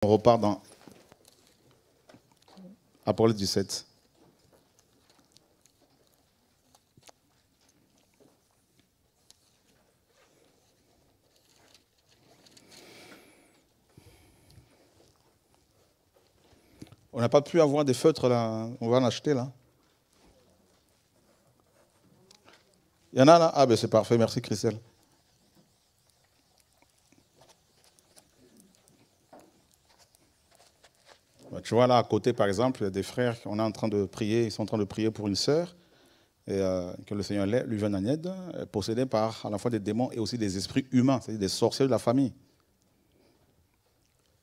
On repart dans Apollo 17. On n'a pas pu avoir des feutres là. On va en acheter là. Il y en a là Ah ben c'est parfait, merci Christelle. Bah, tu vois là à côté, par exemple, des frères qui est en train de prier, ils sont en train de prier pour une sœur, et euh, que le Seigneur lui vienne en aide, euh, possédée par à la fois des démons et aussi des esprits humains, c'est-à-dire des sorciers de la famille.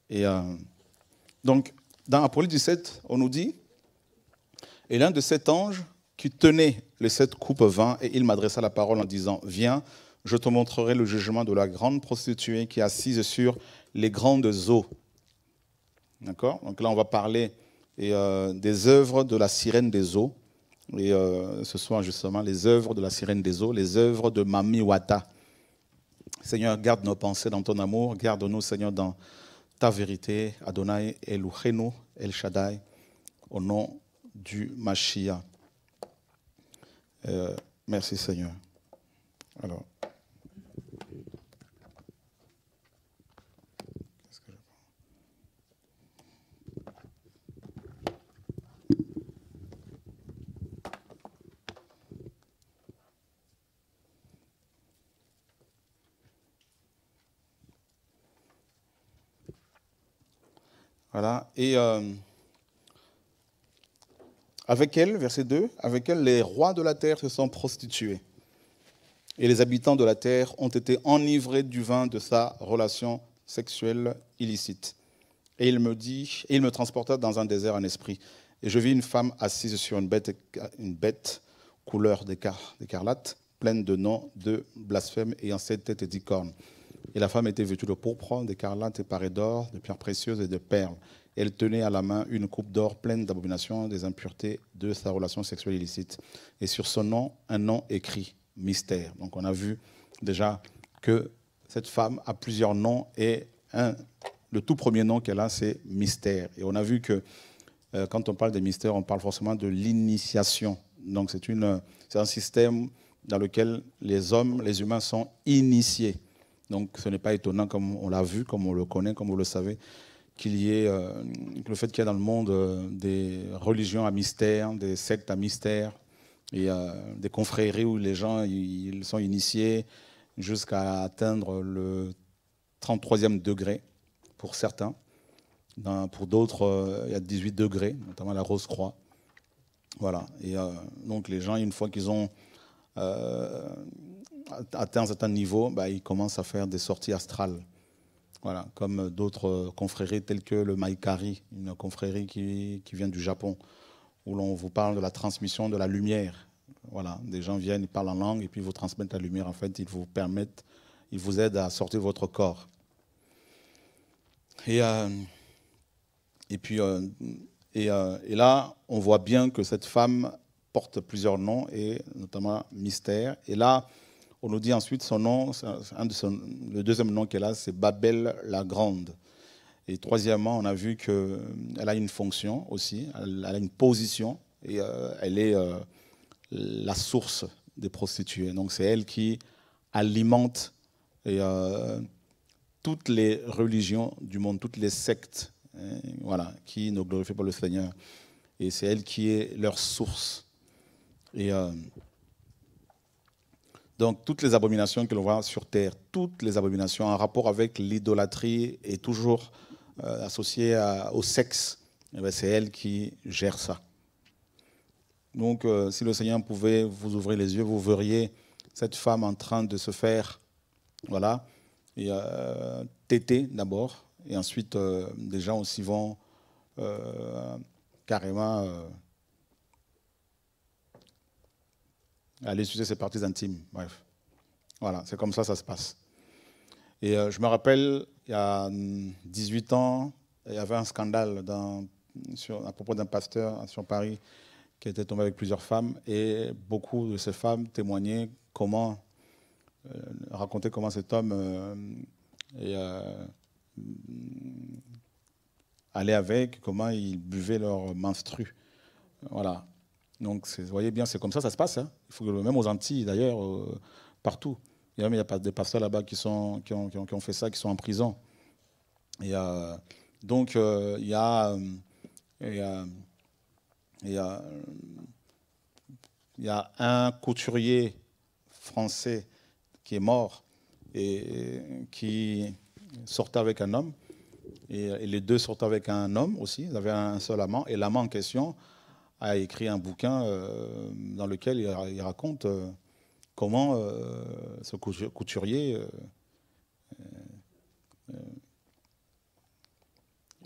Et euh, donc, dans Apollo 17, on nous dit Et l'un de sept anges qui tenait les sept coupes vin, et il m'adressa la parole en disant Viens, je te montrerai le jugement de la grande prostituée qui assise sur les grandes eaux D'accord Donc là, on va parler euh, des œuvres de la sirène des eaux. Et euh, ce soir, justement, les œuvres de la sirène des eaux, les œuvres de Mami Wata. Seigneur, garde nos pensées dans ton amour. Garde-nous, Seigneur, dans ta vérité. Adonai Eluchenu, El Shaddai, au nom du Mashiach. Euh, merci, Seigneur. Alors. Voilà. Et euh, avec elle, verset 2, avec elle, les rois de la terre se sont prostitués. Et les habitants de la terre ont été enivrés du vin de sa relation sexuelle illicite. Et il me dit, et il me transporta dans un désert en esprit. Et je vis une femme assise sur une bête, une bête couleur d'écarlate, pleine de noms de blasphème ayant sept têtes et dix cornes. Et la femme était vêtue de pourpre, d'écarlate parée d'or, de pierres précieuses et de perles. Elle tenait à la main une coupe d'or pleine d'abominations, des impuretés, de sa relation sexuelle illicite. Et sur son nom, un nom écrit, mystère. Donc on a vu déjà que cette femme a plusieurs noms et un, le tout premier nom qu'elle a, c'est mystère. Et on a vu que euh, quand on parle des mystères, on parle forcément de l'initiation. Donc c'est un système dans lequel les hommes, les humains sont initiés. Donc ce n'est pas étonnant, comme on l'a vu, comme on le connaît, comme vous le savez, qu'il y ait euh, le fait qu'il y a dans le monde euh, des religions à mystère, des sectes à mystère, et euh, des confréries où les gens ils sont initiés jusqu'à atteindre le 33e degré pour certains. pour d'autres, il y a 18 degrés, notamment la Rose Croix. Voilà. Et donc les gens, une fois qu'ils ont atteint un certain niveau, bah, il commence à faire des sorties astrales. Voilà, comme d'autres confréries telles que le Maikari, une confrérie qui, qui vient du Japon, où l'on vous parle de la transmission de la lumière. Voilà, des gens viennent, ils parlent en langue et puis ils vous transmettent la lumière. En fait, ils vous permettent, ils vous aident à sortir votre corps. Et, euh, et puis, euh, et, euh, et là, on voit bien que cette femme porte plusieurs noms et notamment mystère. Et là, on nous dit ensuite son nom, le deuxième nom qu'elle a, c'est Babel la Grande. Et troisièmement, on a vu qu'elle euh, a une fonction aussi, elle, a une position et euh, elle est euh, la source des prostituées. Donc c'est elle qui alimente toutes les religions du monde, toutes les sectes hein, voilà, qui ne glorifient pas le Seigneur. Et c'est elle qui est leur source. Et donc toutes les abominations que l'on voit sur terre, toutes les abominations en rapport avec l'idolâtrie et toujours euh, associées au sexe, eh ben, c'est elle qui gère ça. Donc euh, si le Seigneur pouvait vous ouvrir les yeux, vous verriez cette femme en train de se faire, voilà, euh, d'abord, et ensuite des gens aussi vont carrément aller sucer ses parties intimes. Bref. Voilà, c'est comme ça ça se passe. Et euh, je me rappelle, il y a 18 hum, ans, il y avait un scandale sur, à propos d'un pasteur sur Paris qui était tombé avec plusieurs femmes. Et beaucoup de ces femmes témoignaient comment, euh, racontaient comment cet homme euh, allait avec, comment il buvait leur menstru. Voilà. Donc, vous voyez bien, c'est comme ça, ça se passe. Hein. Il faut que, même aux Antilles, d'ailleurs, euh, partout. Il y a, même des pasteurs là-bas qui, qui ont, fait ça, qui sont en prison. Et, donc, il y a. un couturier français qui est mort et qui sortait avec un homme. Et, les deux sortaient avec un homme aussi. Ils avaient un seul amant. Et l'amant en question a écrit un bouquin euh, dans lequel il, raconte euh, comment euh, ce couturier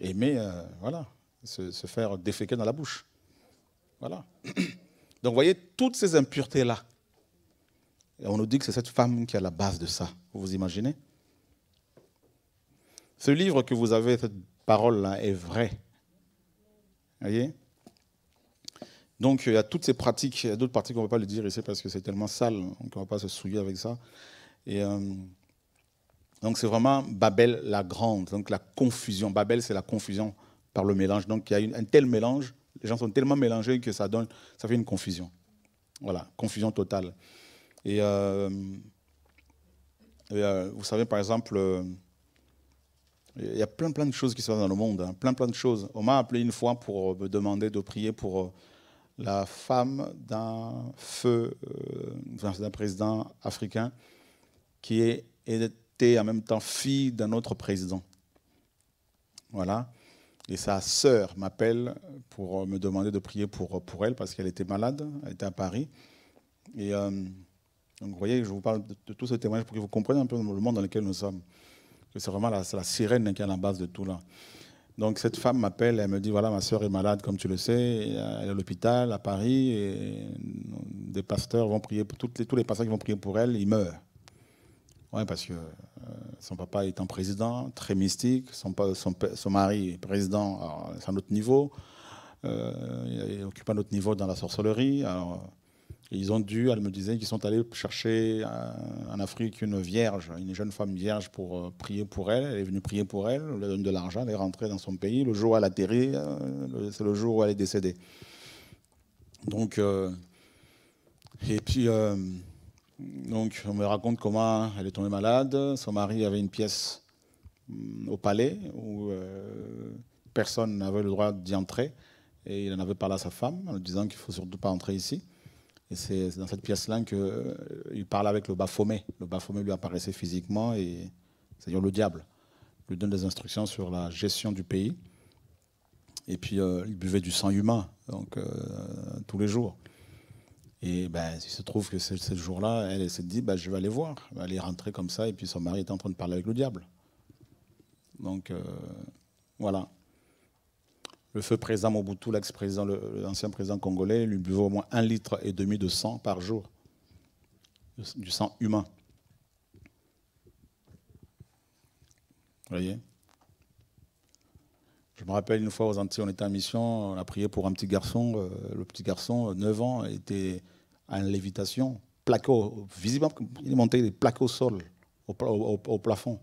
aimait voilà, se, faire déféquer dans la bouche. Voilà. Donc vous voyez, toutes ces impuretés-là, on nous dit que c'est cette femme qui est à la base de ça. Vous vous imaginez Ce livre que vous avez, cette parole-là, est vrai. Vous voyez donc il y a toutes ces pratiques, il y a d'autres pratiques qu'on ne va pas le dire ici parce que c'est tellement sale, on ne va pas se souiller avec ça. Et, euh, donc c'est vraiment Babel la grande, donc la confusion. Babel c'est la confusion par le mélange. Donc il y a un tel mélange, les gens sont tellement mélangés que ça donne, ça fait une confusion. Voilà, confusion totale. Et, euh, euh, vous savez par exemple, il y a plein plein de choses qui se passent dans le monde, hein. plein plein de choses. On m'a appelé une fois pour me demander de prier pour la femme d'un feu, euh, d'un président africain qui était en même temps fille d'un autre président. Voilà. Et sa sœur m'appelle pour euh, me demander de prier pour, euh, pour elle parce qu'elle était malade, elle était à Paris. Et donc vous voyez, je vous parle de, tous tout ce témoignage pour que vous compreniez un peu le monde dans lequel nous sommes. C'est vraiment la, la sirène qui est à la base de tout là. Donc cette femme m'appelle, elle me dit, voilà, ma soeur est malade, comme tu le sais, elle est à l'hôpital, à Paris, et des pasteurs vont prier, pour toutes les, tous les pasteurs qui vont prier pour elle, ils meurent. Oui, parce que euh, son papa étant président, très mystique, son, son, son mari est président, c'est un autre niveau, euh, il occupe un autre niveau dans la sorcellerie. Ils ont dû, elle me disait, qu'ils sont allés chercher en Afrique une vierge, une jeune femme vierge pour euh, prier pour elle. Elle est venue prier pour elle, on lui donne de l'argent, elle est rentrée dans son pays. Le jour où elle atterri, euh, c'est le jour où elle est décédée. Donc, euh, et puis, donc, on me raconte comment elle est tombée malade. Son mari avait une pièce mm, au palais où personne n'avait le droit d'y entrer. Et il en avait parlé à sa femme en lui disant qu'il ne faut surtout pas entrer ici. Et c'est dans cette pièce-là qu'il euh, parle avec le Baphomet. Le Baphomet lui apparaissait physiquement, et, c'est-à-dire le diable. Il lui donne des instructions sur la gestion du pays. Et puis, euh, il buvait du sang humain, donc euh, tous les jours. Et ben, il se trouve que ce, jour-là, elle, s'est dit ben, je vais aller voir. Elle est rentrée comme ça, et puis son mari était en train de parler avec le diable. Donc, voilà. Le feu président Mobutu, l'ancien président congolais, lui buvait au moins un litre et demi de sang par jour, du sang humain. Vous voyez Je me rappelle une fois aux Antilles, on était en mission, on a prié pour un petit garçon. Euh, le petit garçon, 9 euh, ans, était en lévitation, plaqué, visiblement, il montait monté, au sol, au, plafond.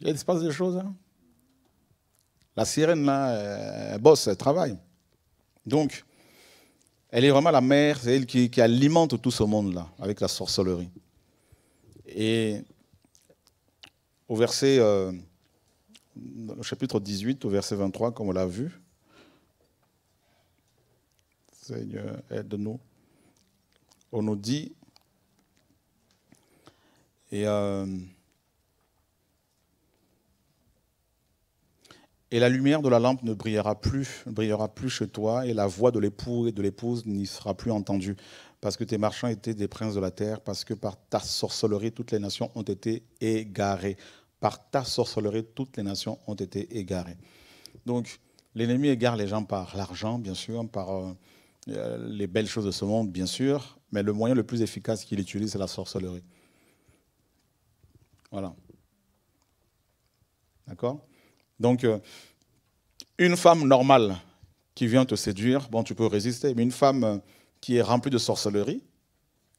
Il se passe des choses. Hein la sirène, là, elle euh, bosse, elle travaille. Donc, elle est vraiment la mère, c'est elle qui, alimente tout ce monde-là avec la sorcellerie. Et au verset, euh, au chapitre 18, au verset 23, comme on l'a vu, Seigneur, aide-nous. On nous dit, et euh, Et la lumière de la lampe ne brillera plus, ne brillera plus chez toi, et la voix de l'époux et de l'épouse n'y sera plus entendue, parce que tes marchands étaient des princes de la terre, parce que par ta sorcellerie toutes les nations ont été égarées. Par ta sorcellerie toutes les nations ont été égarées. Donc l'ennemi égare les gens par l'argent, bien sûr, par euh, euh, les belles choses de ce monde, bien sûr, mais le moyen le plus efficace qu'il utilise, c'est la sorcellerie. Voilà. D'accord donc, euh, une femme normale qui vient te séduire, bon, tu peux résister, mais une femme euh, qui est remplie de sorcellerie,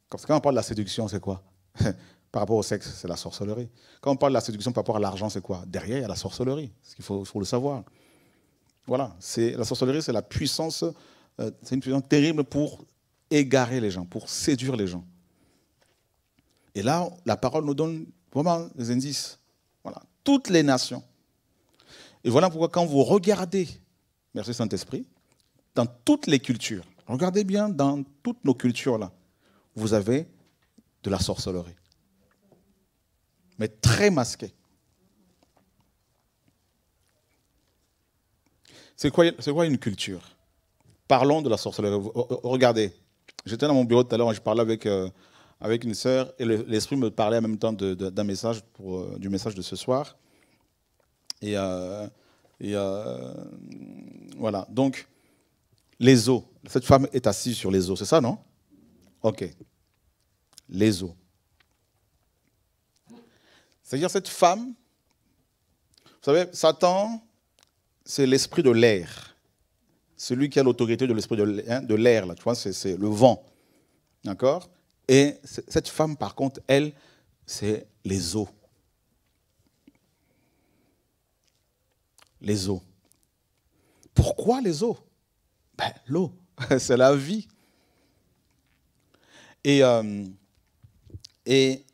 quand on parle de la séduction, c'est quoi Par rapport au sexe, c'est la sorcellerie. Quand on parle de la séduction par rapport à l'argent, c'est quoi Derrière, il y a la sorcellerie, ce qu'il faut, le savoir. Voilà, c'est la sorcellerie, c'est la puissance, euh, c'est une puissance terrible pour égarer les gens, pour séduire les gens. Et là, la parole nous donne vraiment des indices. Voilà, toutes les nations et voilà pourquoi quand vous regardez, merci Saint-Esprit, dans toutes les cultures, regardez bien dans toutes nos cultures là, vous avez de la sorcellerie. Mais très masquée. C'est quoi, une culture Parlons de la sorcellerie. Regardez, j'étais dans mon bureau tout à l'heure, je parlais avec, euh, avec une sœur et l'esprit me parlait en même temps d'un message pour, euh, du message de ce soir. Et, euh, euh, voilà. Donc, les eaux, Cette femme est assise sur les eaux, c'est ça, non Ok. Les eaux. C'est-à-dire cette femme, vous savez, Satan, c'est l'esprit de l'air. Celui qui a l'autorité de l'esprit de l'air, hein, là, tu vois, c'est le vent. D'accord Et cette femme, par contre, elle, c'est les eaux. les eaux. Pourquoi les eaux ben, L'eau, c'est la vie. Et, euh, et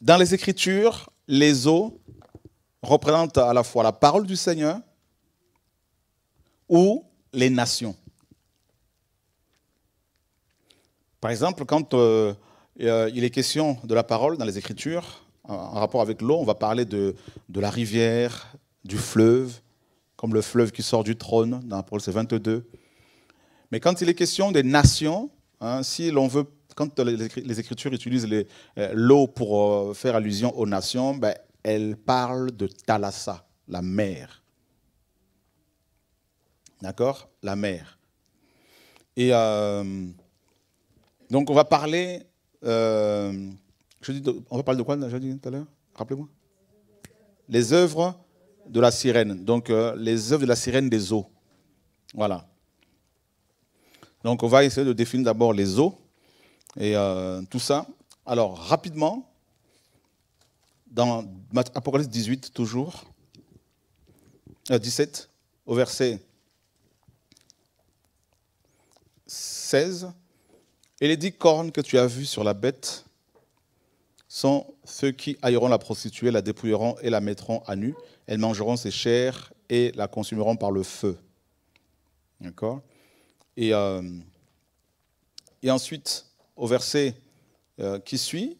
dans les Écritures, les eaux représentent à la fois la parole du Seigneur ou les nations. Par exemple, quand euh, euh, il est question de la parole dans les Écritures, en rapport avec l'eau, on va parler de, la rivière, du fleuve, comme le fleuve qui sort du trône dans Apocalypse 22. Mais quand il est question des nations, hein, si l'on veut, quand les Écritures utilisent euh, l'eau pour euh, faire allusion aux nations, ben, elles parlent de Thalassa, la mer. D'accord La mer. Et euh, donc on va parler on va on de quoi j'ai dit tout à l'heure Rappelez-moi. Les œuvres de la sirène. Donc, euh, les œuvres de la sirène des eaux. Voilà. Donc, on va essayer de définir d'abord les eaux et euh, tout ça. Alors, rapidement, dans Apocalypse 18, toujours, 17, euh, au verset 16, et les dix cornes que tu as vues sur la bête, sont ceux qui ailleront la prostituée, la dépouilleront et la mettront à nu. Elles mangeront ses chairs et la consumeront par le feu. D'accord et, euh, et ensuite, au verset euh, qui suit,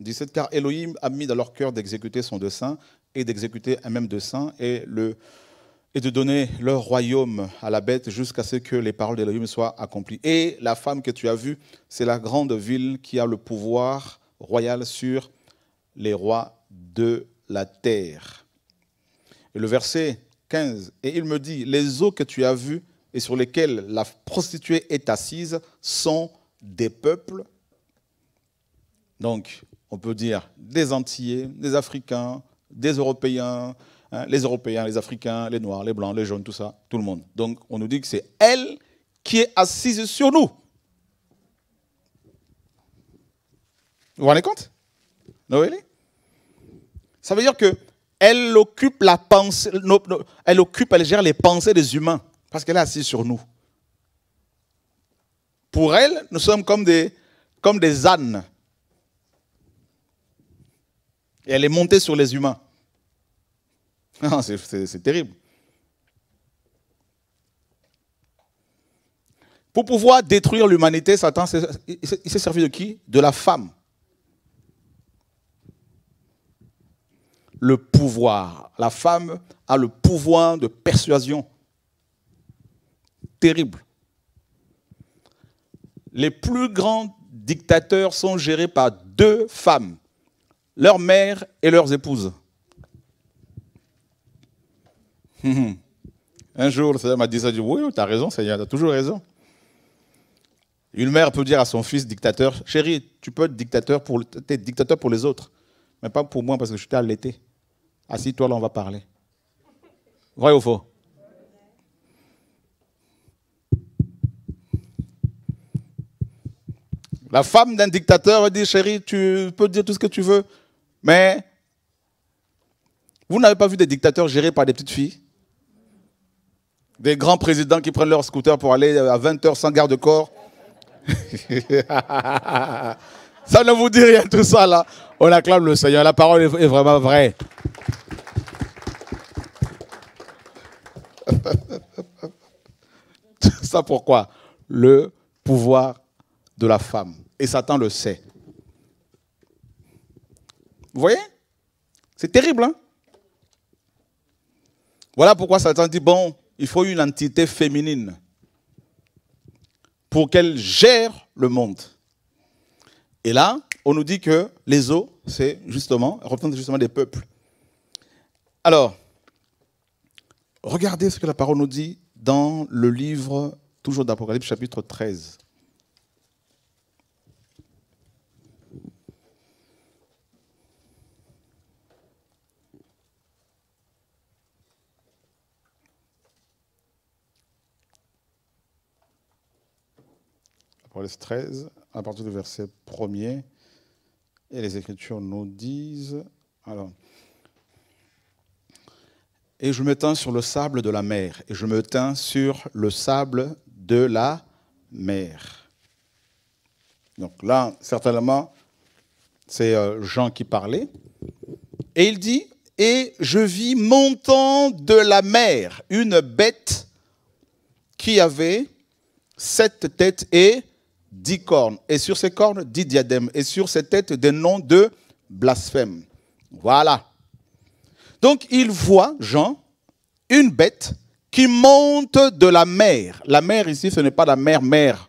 17, car Elohim a mis dans leur cœur d'exécuter son dessein et d'exécuter un même dessein et, le, et de donner leur royaume à la bête jusqu'à ce que les paroles d'Elohim soient accomplies. Et la femme que tu as vue, c'est la grande ville qui a le pouvoir Royal sur les rois de la terre. Et le verset 15, et il me dit, les eaux que tu as vues et sur lesquelles la prostituée est assise sont des peuples. Donc, on peut dire des Antillais, des Africains, des Européens, hein, les Européens, les Africains, les Noirs, les Blancs, les Jaunes, tout ça, tout le monde. Donc, on nous dit que c'est elle qui est assise sur nous. Vous vous rendez compte Ça veut dire que elle occupe la pensée, elle occupe, elle gère les pensées des humains parce qu'elle est assise sur nous. Pour elle, nous sommes comme des, comme des ânes. Et elle est montée sur les humains. Ah, c'est terrible. Pour pouvoir détruire l'humanité, Satan s'est servi de qui De la femme. le pouvoir. La femme a le pouvoir de persuasion. Terrible. Les plus grands dictateurs sont gérés par deux femmes, leur mère et leurs épouses. Un jour, le Seigneur m'a dit ça, dit, oui, tu as raison, Seigneur, tu as toujours raison. Une mère peut dire à son fils dictateur, chérie, tu peux être dictateur pour, dictateur pour les autres, mais pas pour moi parce que je t'ai allaité. Assis-toi là, on va parler. Vrai ou faux La femme d'un dictateur dit chérie, tu peux dire tout ce que tu veux, mais vous n'avez pas vu des dictateurs gérés par des petites filles Des grands présidents qui prennent leur scooter pour aller à 20 h sans garde-corps Ça ne vous dit rien tout ça là. On acclame le Seigneur. La parole est vraiment vraie. Ça pourquoi Le pouvoir de la femme. Et Satan le sait. Vous voyez C'est terrible, hein? Voilà pourquoi Satan dit, bon, il faut une entité féminine pour qu'elle gère le monde. Et là, on nous dit que les eaux, c'est justement, représentent justement des peuples. Alors, Regardez ce que la parole nous dit dans le livre, toujours d'Apocalypse, chapitre 13. Apocalypse 13, à partir du verset 1er, et les Écritures nous disent, alors, et je me tins sur le sable de la mer, et je me tins sur le sable de la mer. Donc là, certainement, c'est euh, Jean qui parlait. Et il dit, et je vis montant de la mer une bête qui avait sept têtes et dix cornes, et sur ses cornes dix diadèmes, et sur ses têtes des noms de blasphème. Voilà. Donc il voit, Jean, une bête qui monte de la mer. La mer ici, ce n'est pas la mer mer,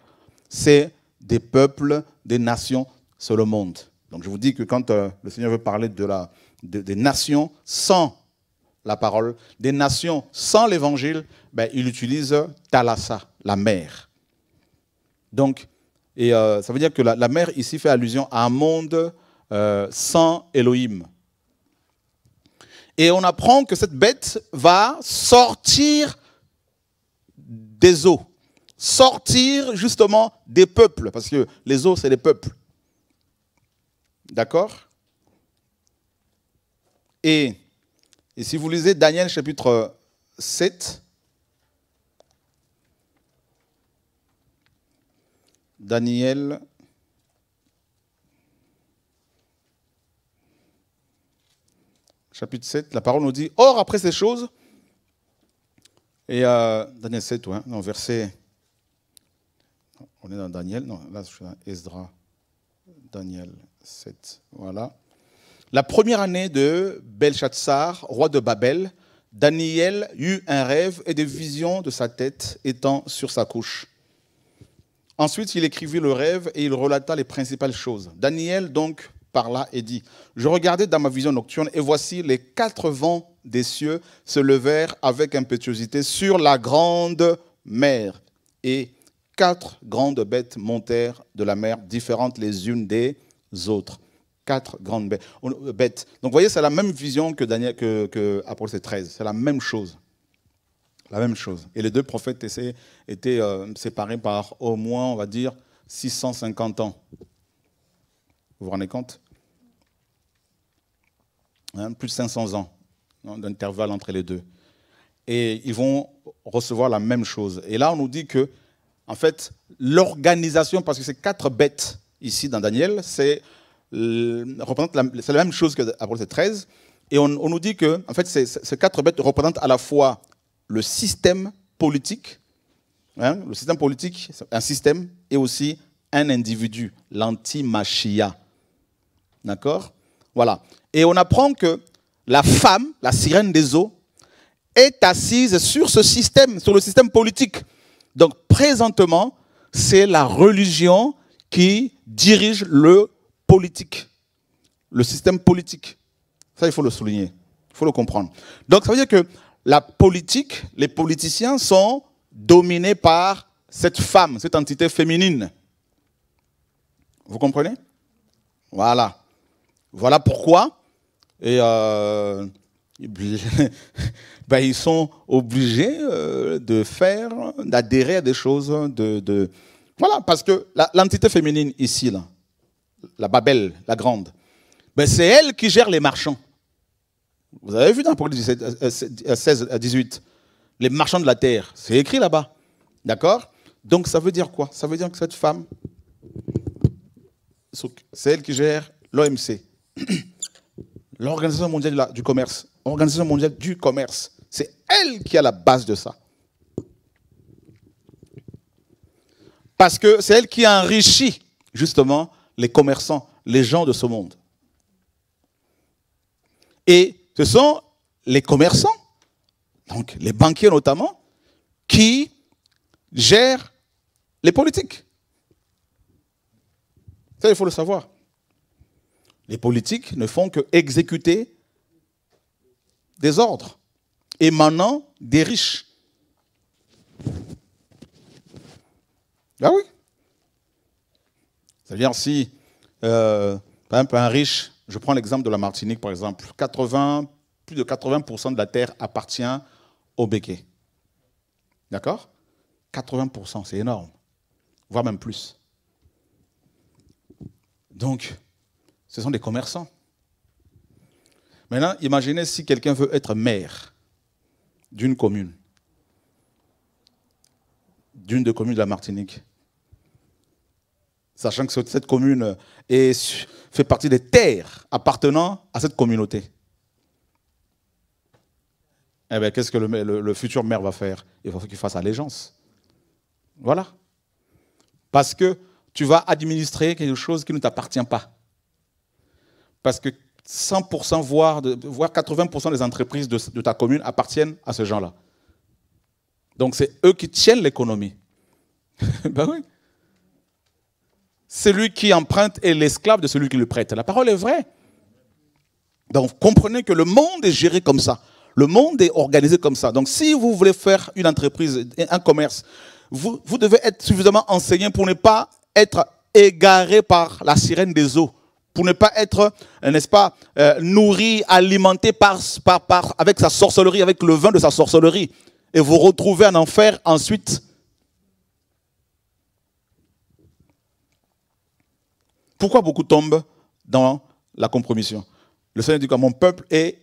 c'est des peuples, des nations sur le monde. Donc je vous dis que quand euh, le Seigneur veut parler de la, des nations sans la parole, des nations sans l'évangile, ben, il utilise Thalassa, la mer. Donc, et, euh, ça veut dire que la, mer ici fait allusion à un monde euh, sans Elohim, et on apprend que cette bête va sortir des eaux, sortir justement des peuples, parce que les eaux, c'est les peuples. D'accord et, si vous lisez Daniel chapitre 7, Daniel chapitre 7, la parole nous dit Or, après ces choses, et euh, Daniel 7, non, verset. On est dans Daniel, non, là, je suis dans Ezra, Daniel 7, voilà. La première année de Belshazzar, roi de Babel, Daniel eut un rêve et des visions de sa tête étant sur sa couche. Ensuite, il écrivit le rêve et il relata les principales choses. Daniel, donc, par et dit, je regardais dans ma vision nocturne et voici les quatre vents des cieux se levèrent avec impétuosité sur la grande mer et quatre grandes bêtes montèrent de la mer, différentes les unes des autres. Quatre grandes bêtes. Donc vous voyez, c'est la même vision que, Daniel, que, que 13, c'est la même chose. La même chose. Et les deux prophètes étaient, étaient euh, séparés par au moins, on va dire, 650 ans. Vous vous rendez compte hein, Plus de 500 ans hein, d'intervalle entre les deux. Et ils vont recevoir la même chose. Et là, on nous dit que, en fait, l'organisation, parce que ces quatre bêtes ici dans Daniel, c'est euh, la, même chose que ces 13. Et on, nous dit que, en fait, ces, quatre bêtes représentent à la fois le système politique, hein, le système politique, un système, et aussi un individu, l'anti-machia. D'accord Voilà. Et on apprend que la femme, la sirène des eaux, est assise sur ce système, sur le système politique. Donc présentement, c'est la religion qui dirige le politique, le système politique. Ça, il faut le souligner, il faut le comprendre. Donc ça veut dire que la politique, les politiciens sont dominés par cette femme, cette entité féminine. Vous comprenez Voilà. Voilà pourquoi. Et euh, ben, ils sont obligés euh, de faire, d'adhérer à des choses. De, Voilà, parce que l'entité féminine ici, là, la Babel, la grande, ben, c'est elle qui gère les marchands. Vous avez vu dans le 16 à 18, les marchands de la terre, c'est écrit là-bas. D'accord Donc ça veut dire quoi Ça veut dire que cette femme, c'est elle qui gère l'OMC, L'Organisation mondiale du commerce, Organisation mondiale du commerce, c'est elle qui a la base de ça. Parce que c'est elle qui enrichit justement les commerçants, les gens de ce monde. Et ce sont les commerçants, donc les banquiers notamment, qui gèrent les politiques. Ça, il faut le savoir. Les politiques ne font que exécuter des ordres émanant des riches. Ah oui. C'est-à-dire si, euh, un riche, je prends l'exemple de la Martinique, par exemple, 80, plus de 80% de la terre appartient au béquet. D'accord 80%, c'est énorme, voire même plus. Donc, ce sont des commerçants. Maintenant, imaginez si quelqu'un veut être maire d'une commune, d'une des communes de la Martinique, sachant que cette commune fait partie des terres appartenant à cette communauté. Eh bien, qu'est-ce que le, futur maire va faire Il faut qu'il fasse allégeance. Voilà. Parce que tu vas administrer quelque chose qui ne t'appartient pas parce que 100%, voire, voire 80% des entreprises de, ta commune appartiennent à ces gens-là. Donc c'est eux qui tiennent l'économie. ben oui. Celui qui emprunte est l'esclave de celui qui le prête. La parole est vraie. Donc comprenez que le monde est géré comme ça. Le monde est organisé comme ça. Donc si vous voulez faire une entreprise, un commerce, vous devez être suffisamment enseigné pour ne pas être égaré par la sirène des eaux pour ne pas être, euh, n'est-ce pas, euh, nourri, alimenté par, par, par, avec sa sorcellerie, avec le vin de sa sorcellerie. Et vous retrouvez en enfer ensuite. Pourquoi beaucoup tombent dans la compromission Le Seigneur dit que mon peuple est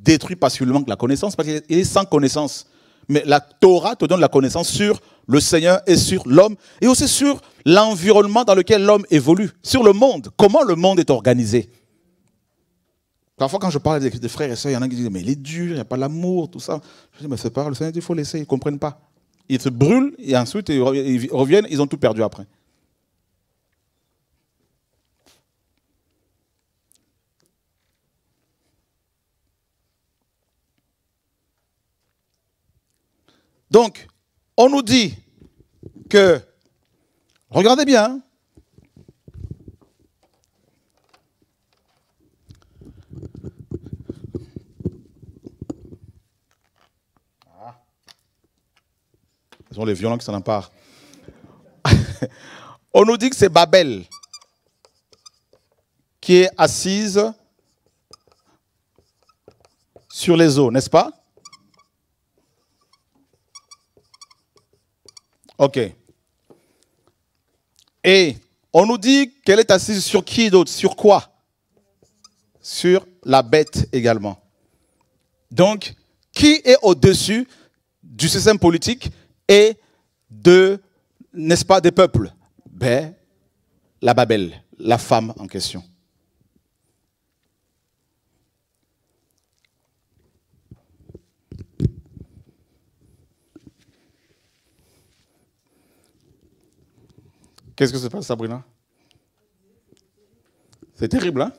détruit pas seulement que la connaissance, parce qu'il est sans connaissance. Mais la Torah te donne la connaissance sur le Seigneur est sur l'homme, et aussi sur l'environnement dans lequel l'homme évolue, sur le monde, comment le monde est organisé. Parfois, quand je parle des frères et sœurs, il y en a qui disent, mais il est dur, il n'y a pas l'amour, tout ça. Je dis, mais c'est pas le Seigneur, il faut laisser, ils ne comprennent pas. Ils se brûlent et ensuite ils reviennent, ils ont tout perdu après. Donc, on nous dit que, regardez bien, Ce ah. ont les violents qui s'en emparent. on nous dit que c'est Babel qui est assise sur les eaux, n'est-ce pas Ok. Et on nous dit qu'elle est assise sur qui d'autre Sur quoi Sur la bête également. Donc, qui est au-dessus du système politique et de, n'est-ce pas, des peuples Ben, la Babel, la femme en question. Qu'est-ce que se passe, Sabrina C'est terrible, hein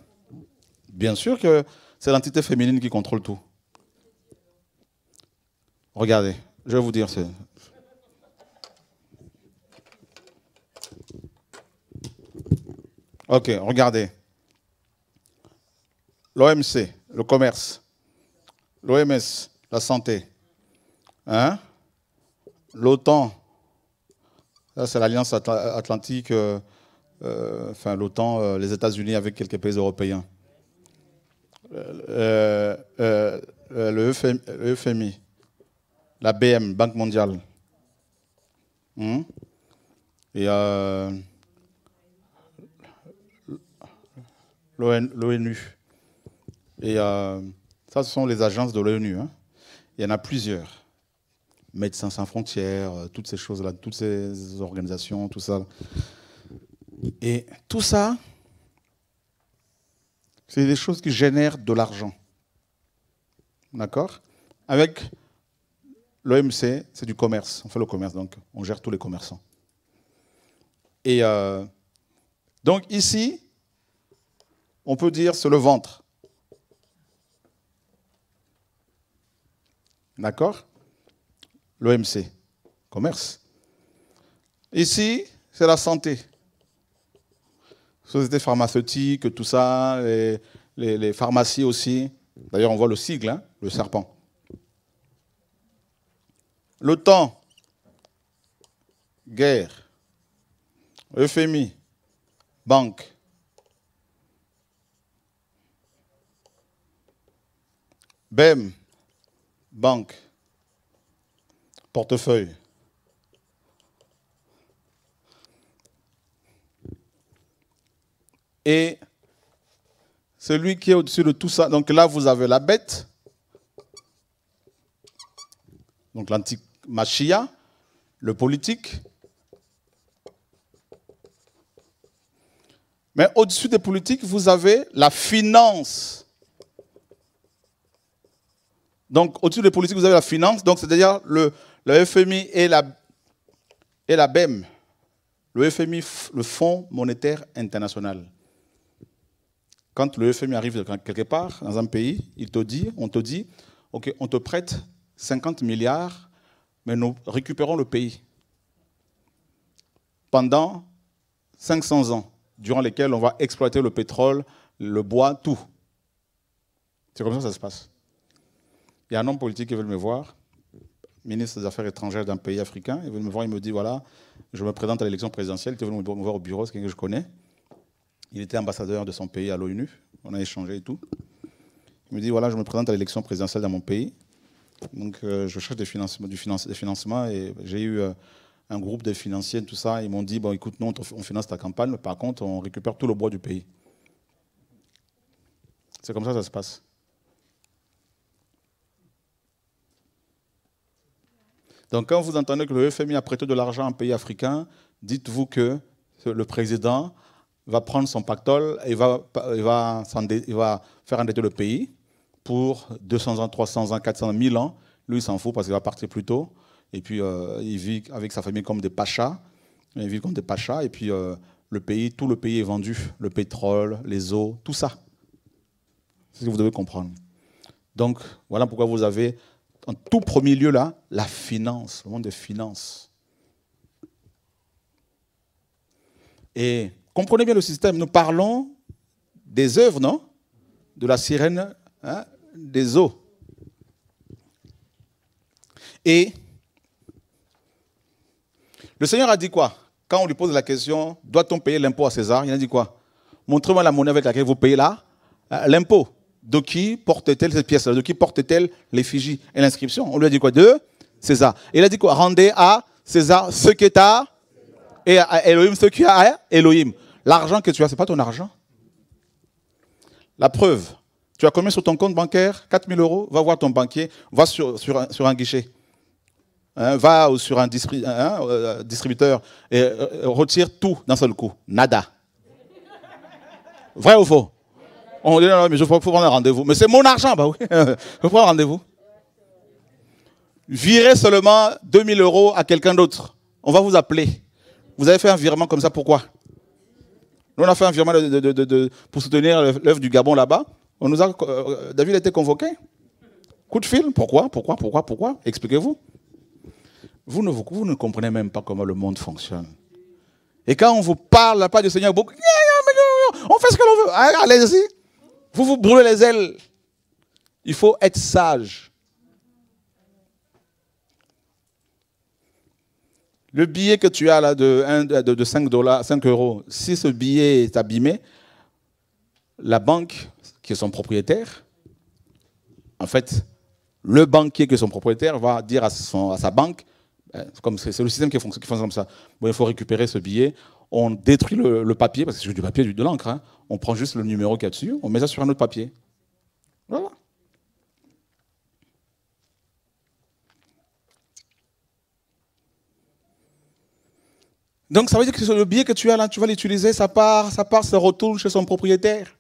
Bien sûr que c'est l'entité féminine qui contrôle tout. Regardez, je vais vous dire. Ok, regardez. L'OMC, le commerce. L'OMS, la santé. Hein L'OTAN, ah, c'est l'Alliance Atlantique, euh, euh, enfin l'OTAN, euh, les États-Unis avec quelques pays européens. le, FMI, la BM, Banque mondiale. Hmm? Et l'ONU. Et ça, ce sont les agences de l'ONU. Hein. Il y en a plusieurs. Médecins sans frontières, euh, toutes ces choses-là, toutes ces organisations, tout ça. Et tout ça, c'est des choses qui génèrent de l'argent. D'accord Avec l'OMC, c'est du commerce. On fait le commerce, donc on gère tous les commerçants. Et euh, donc ici, on peut dire c'est le ventre. D'accord l'OMC, commerce. Ici, c'est la santé. Société pharmaceutique, tout ça, les, les, pharmacies aussi. D'ailleurs, on voit le sigle, hein, le serpent. Le temps, guerre, euphémie, banque. BEM, banque portefeuille. Et celui qui est au-dessus de tout ça, donc là vous avez la bête, donc l'antique Machia, le politique. Mais au-dessus des politiques, vous avez la finance. Donc au-dessus des politiques, vous avez la finance, donc c'est-à-dire le, le FMI est la, la BEM, le FMI, le Fonds monétaire international. Quand le FMI arrive quelque part, dans un pays, il te dit, on te dit, OK, on te prête 50 milliards, mais nous récupérons le pays pendant 500 ans, durant lesquels on va exploiter le pétrole, le bois, tout. C'est comme ça que ça se passe. Il y a un homme politique qui veut me voir ministre des Affaires étrangères d'un pays africain. Il vous me voir, il me dit voilà, je me présente à l'élection présidentielle. Il était venu me voir au bureau, c'est quelqu'un que je connais. Il était ambassadeur de son pays à l'ONU. On a échangé et tout. Il me dit voilà, je me présente à l'élection présidentielle dans mon pays. Donc, euh, je cherche des financements, du et j'ai eu euh, un groupe de financiers, tout ça. Ils m'ont dit bon, écoute, non on finance ta campagne, mais par contre, on récupère tout le bois du pays. C'est comme ça que ça se passe. Donc quand vous entendez que le FMI a prêté de l'argent à un pays africain, dites-vous que le président va prendre son pactole et va, il va, va faire endetter le pays pour 200 ans, 300 ans, 400 ans, 1000 ans. Lui, il s'en fout parce qu'il va partir plus tôt. Et puis, euh, il vit avec sa famille comme des pachas. Il vit comme des pachas. Et puis, euh, le pays, tout le pays est vendu. Le pétrole, les eaux, tout ça. C'est ce que vous devez comprendre. Donc, voilà pourquoi vous avez en tout premier lieu là, la finance, le monde des finances. Et comprenez bien le système. Nous parlons des œuvres, non De la sirène hein, des eaux. Et le Seigneur a dit quoi Quand on lui pose la question, doit-on payer l'impôt à César Il a dit quoi Montrez-moi la monnaie avec laquelle vous payez là euh, l'impôt de qui porte-t-elle cette pièce-là De qui portait elle l'effigie et l'inscription On lui a dit quoi De César. Il a dit quoi Rendez à César ce que tu et à Elohim ce qui a à Elohim. L'argent que tu as, ce n'est pas ton argent. La preuve, tu as combien sur ton compte bancaire 4 000 euros Va voir ton banquier, va sur, sur, un, guichet. va sur un, hein, hein, hein, euh, distributeur et euh, euh, retire tout d'un seul coup. Nada. Vrai ou faux on dit, non, mais crois qu'il faut, prendre un rendez-vous. Mais c'est mon argent, bah oui. faut prendre un rendez-vous. Virez seulement 2000 euros à quelqu'un d'autre. On va vous appeler. Vous avez fait un virement comme ça, pourquoi Nous, on a fait un virement de, pour soutenir l'œuvre du Gabon là-bas. On nous a, euh, David a été convoqué. Coup de fil, pourquoi Pourquoi Pourquoi Pourquoi Expliquez-vous. Vous ne, vous, vous ne comprenez même pas comment le monde fonctionne. Et quand on vous parle la part du Seigneur, on fait ce que l'on veut. Allez-y, vous vous brûlez les ailes. Il faut être sage. Le billet que tu as là de, 1, 5, dollars, 5 euros, si ce billet est abîmé, la banque qui est son propriétaire, en fait, le banquier qui est son propriétaire va dire à, sa banque, ben, comme c'est le système qui fonctionne, comme ça, il faut récupérer ce billet, on détruit le, papier, parce que c'est du papier, de l'encre. Hein. On prend juste le numéro qu'il y a dessus, on met ça sur un autre papier. Voilà. Donc ça veut dire que le billet que tu as là, tu vas l'utiliser, ça part, ça part, se retourne chez son propriétaire.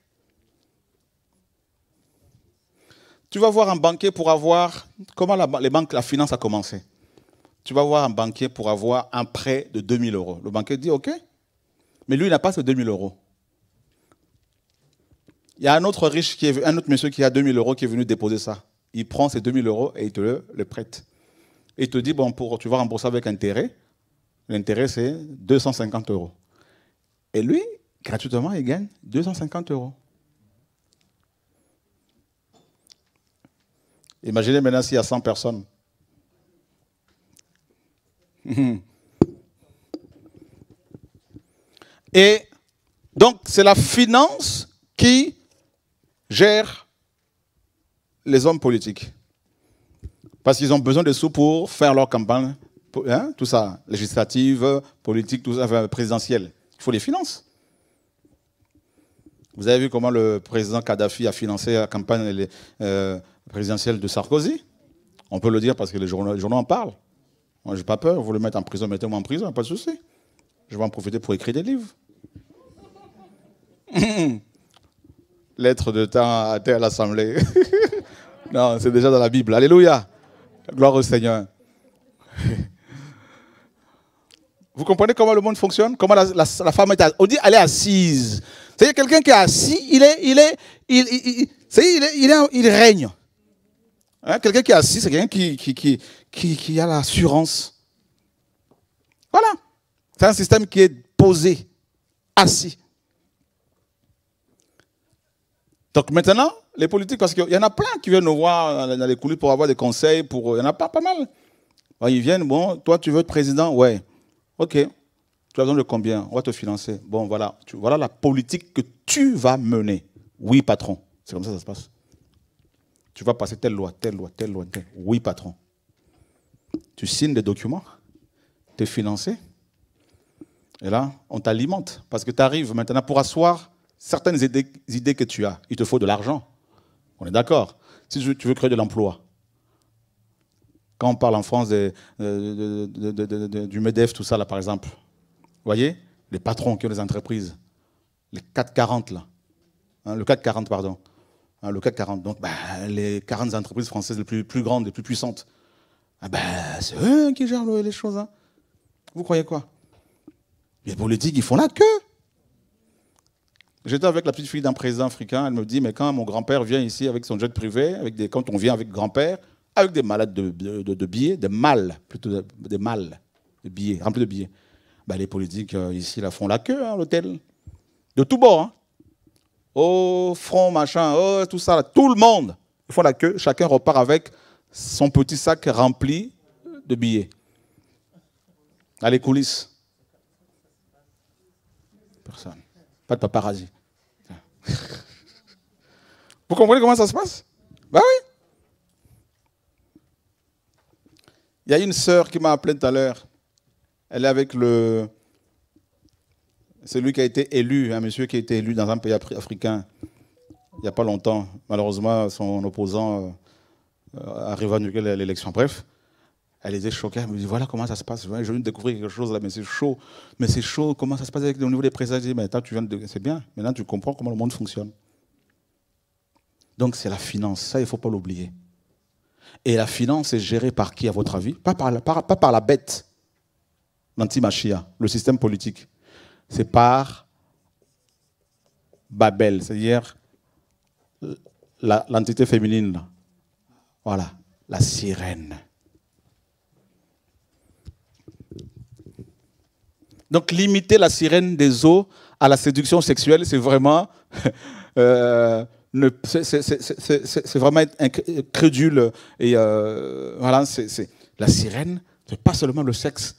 Tu vas voir un banquier pour avoir comment la, les banques, la finance a commencé. Tu vas voir un banquier pour avoir un prêt de 2000 euros. Le banquier dit OK, mais lui, il n'a pas ses 2000 euros. Il y a un autre riche, qui est, un autre monsieur qui a 2000 euros qui est venu déposer ça. Il prend ses 2000 euros et il te le, prête. il te dit, bon, pour, tu vas rembourser avec intérêt. L'intérêt, c'est 250 euros. Et lui, gratuitement, il gagne 250 euros. Imaginez maintenant s'il y a 100 personnes. Et donc, c'est la finance qui gère les hommes politiques. Parce qu'ils ont besoin de sous pour faire leur campagne, hein, tout ça, législative, politique, tout ça, présidentielle. Il faut les finances. Vous avez vu comment le président Kadhafi a financé la campagne euh, présidentielle de Sarkozy On peut le dire parce que les journaux, en parlent. Moi, n'ai pas peur. Vous le mettez en prison, mettez-moi en prison, pas de souci. Je vais en profiter pour écrire des livres. Lettre de temps à terre à l'Assemblée. non, c'est déjà dans la Bible. Alléluia. Gloire au Seigneur. Vous comprenez comment le monde fonctionne Comment la, femme est assise On dit elle est assise. C'est-à-dire quelqu'un qui est assis, il est, il est, il, il, il, il, il règne. Hein? quelqu'un qui est assis, c'est quelqu'un qui, qui, qui, qui a l'assurance. Voilà. C'est un système qui est posé, assis. Donc maintenant, les politiques, parce qu'il y en a plein qui viennent nous voir dans les coulisses pour avoir des conseils, pour, il y en a pas, pas mal. ils viennent, bon, toi tu veux être président Ouais. Ok. Tu as besoin de combien On va te financer. Bon, voilà. voilà la politique que tu vas mener. Oui, patron. C'est comme ça que ça se passe. Tu vas passer telle loi, telle loi, telle loi, Oui, patron. Tu signes des documents, tu es financé. Et là, on t'alimente. Parce que tu arrives maintenant pour asseoir certaines idées, que tu as, il te faut de l'argent. On est d'accord. Si tu veux créer de l'emploi, quand on parle en France euh, du MEDEF, tout ça, là, par exemple, vous voyez, les patrons qui ont des entreprises, les 440, là, hein, le 440, pardon, hein, le 440, donc ben, les 40 entreprises françaises les plus, grandes, les plus puissantes, ah ben, c'est eux qui gèrent les choses. Hein. Vous croyez quoi Les politiques, ils font la queue. J'étais avec la petite fille d'un président africain. Elle me dit, mais quand mon grand-père vient ici avec son jet privé, avec des, quand on vient avec grand-père, avec des malades de, de billets, des mâles, plutôt des mâles de billets, remplis de billets. Ben, les politiques euh, ici font la queue à hein, l'hôtel. De tout bord, Hein. Oh, front, machin, oh, tout ça. Tout le monde. Il font la queue. Chacun repart avec son petit sac rempli de billets. À les coulisses. Personne. Pas de paparazzi. Vous comprenez comment ça se passe Ben oui. Il y a une sœur qui m'a appelé tout à l'heure. Elle est avec le celui qui a été élu, un monsieur qui a été élu dans un pays africain il n'y a pas longtemps. Malheureusement, son opposant euh, arrive à annuler l'élection. Bref, elle était choquée. Elle me dit voilà comment ça se passe. Je viens de découvrir quelque chose là, mais c'est chaud. Mais c'est chaud. Comment ça se passe avec niveau des présages Mais tu viens de... c'est bien. Maintenant, tu comprends comment le monde fonctionne. Donc, c'est la finance. Ça, il ne faut pas l'oublier. Et la finance est gérée par qui, à votre avis pas par, la, pas par la bête, l'antimachia, le système politique. C'est par Babel, c'est-à-dire l'entité féminine. Voilà, la sirène. Donc limiter la sirène des eaux à la séduction sexuelle, c'est vraiment, euh, c'est vraiment être incrédule. Et euh, voilà, c'est la sirène, c'est pas seulement le sexe.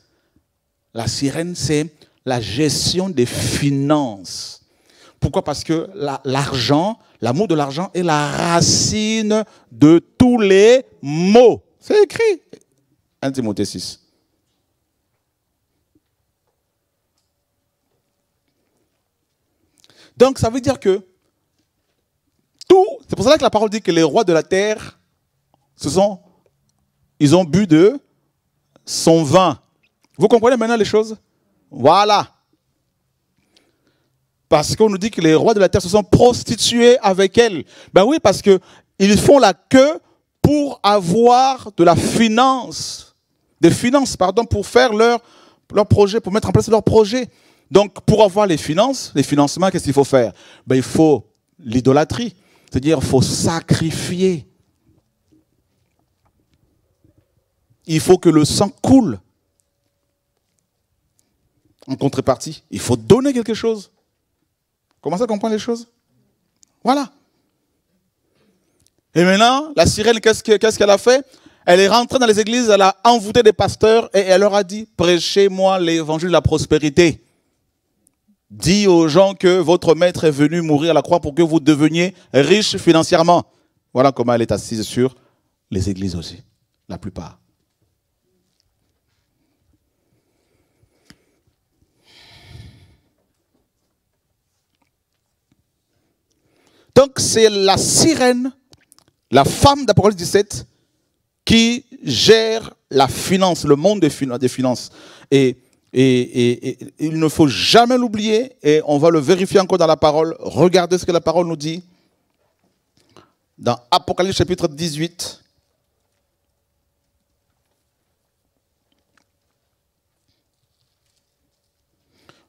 La sirène, c'est la gestion des finances. Pourquoi Parce que l'argent, l'amour de l'argent est la racine de tous les maux. C'est écrit. 1 Timothée 6. Donc ça veut dire que tout, c'est pour ça que la parole dit que les rois de la terre, se sont, ils ont bu de son vin. Vous comprenez maintenant les choses Voilà. Parce qu'on nous dit que les rois de la terre se sont prostitués avec elle. Ben oui, parce que ils font la queue pour avoir de la finance, des finances, pardon, pour faire leur, leur projet, pour mettre en place leur projet. Donc, pour avoir les finances, les financements, qu'est-ce qu'il faut faire ben, Il faut l'idolâtrie, c'est-à-dire il faut sacrifier. Il faut que le sang coule. En contrepartie, il faut donner quelque chose. Comment ça comprend les choses. Voilà. Et maintenant, la sirène, qu'est-ce qu'elle a fait Elle est rentrée dans les églises, elle a envoûté des pasteurs et elle leur a dit, prêchez-moi l'évangile de la prospérité. Dis aux gens que votre maître est venu mourir à la croix pour que vous deveniez riches financièrement. Voilà comment elle est assise sur les églises aussi, la plupart. Donc c'est la sirène, la femme d'Apocalypse 17, qui gère la finance, le monde des, finances. Et et, il ne faut jamais l'oublier, et on va le vérifier encore dans la parole. Regardez ce que la parole nous dit. Dans Apocalypse chapitre 18,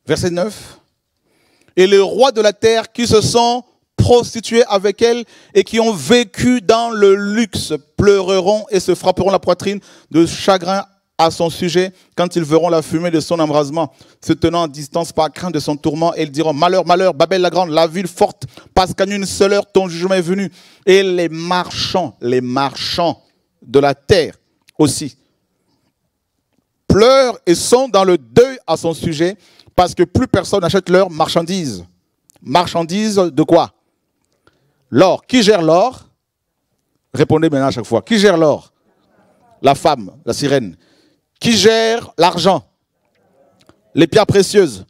verset 9. Et les rois de la terre qui se sont prostitués avec elle et qui ont vécu dans le luxe pleureront et se frapperont la poitrine de chagrin à son sujet quand ils verront la fumée de son embrasement, se tenant à distance par crainte de son tourment, ils diront Malheur, malheur, Babel la grande, la ville forte, parce qu'en une seule heure ton jugement est venu. Et les marchands, les marchands de la terre aussi, pleurent et sont dans le deuil à son sujet, parce que plus personne n'achète leurs marchandises. Marchandises de quoi L'or. Qui gère l'or Répondez maintenant à chaque fois. Qui gère l'or La femme, la sirène. Qui gère l'argent, les pierres précieuses,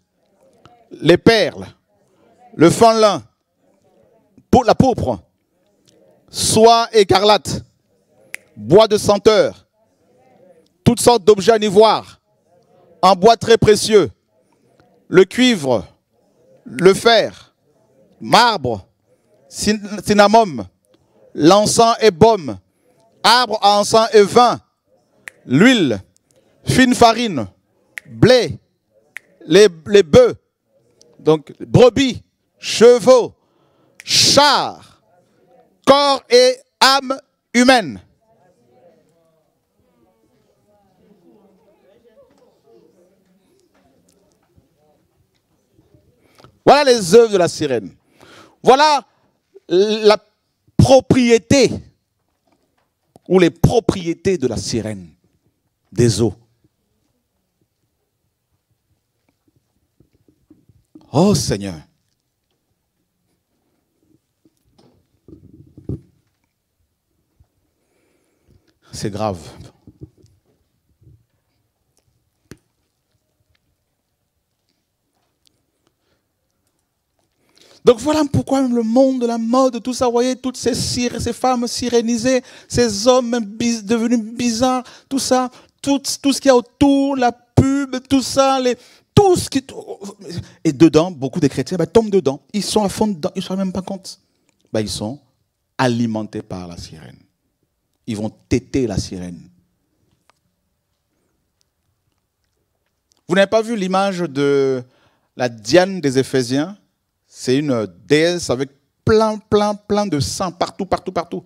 les perles, le fin lin, la pourpre, soie écarlate, bois de senteur, toutes sortes d'objets en ivoire, en bois très précieux, le cuivre, le fer, marbre, cinnamome, l'encens et baume, arbre à encens et vin, l'huile, fine farine, blé, les, bœufs, donc brebis, chevaux, chars, corps et âme humaine. Voilà les œuvres de la sirène. Voilà la propriété ou les propriétés de la sirène des eaux. Oh Seigneur. C'est grave. Donc voilà pourquoi même le monde la mode, tout ça, vous voyez, toutes ces, ces femmes sirénisées, ces hommes devenus bizarres, tout ça, tout, tout, ce qu'il y a autour, la pub, tout ça, les, tout ce qui. Et dedans, beaucoup de chrétiens bah, tombent dedans. Ils sont à fond dedans. Ils ne se rendent même pas compte. Bah, ils sont alimentés par la sirène. Ils vont téter la sirène. Vous n'avez pas vu l'image de la Diane des Éphésiens C'est une déesse avec plein, plein, plein de sang partout, partout, partout.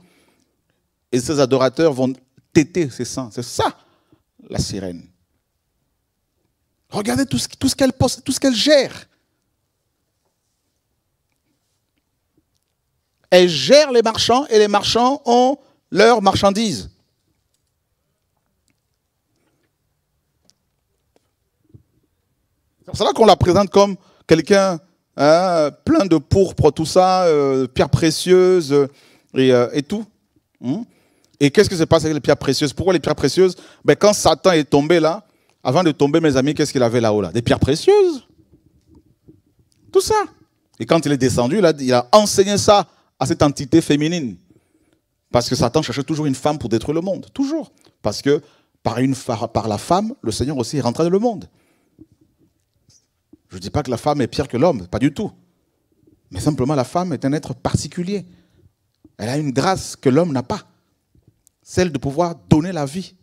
Et ses adorateurs vont téter ses saints. C'est ça, la sirène. Regardez tout ce, qu'elle tout ce qu'elle gère. Elle gère les marchands et les marchands ont leurs marchandises. C'est là qu'on la présente comme quelqu'un hein, plein de pourpre, tout ça, euh, pierres précieuses euh, euh, et, tout. Hmm. et qu'est-ce qui se passe avec les pierres précieuses Pourquoi les pierres précieuses ben, Quand Satan est tombé là, avant de tomber, mes amis, qu'est-ce qu'il avait là-haut Des pierres précieuses. Tout ça. Et quand il est descendu, il a, enseigné ça à cette entité féminine. Parce que Satan cherchait toujours une femme pour détruire le monde. Toujours. Parce que par, une, par la femme, le Seigneur aussi est rentré dans le monde. Je ne dis pas que la femme est pire que l'homme, pas du tout. Mais simplement, la femme est un être particulier. Elle a une grâce que l'homme n'a pas, celle de pouvoir donner la vie.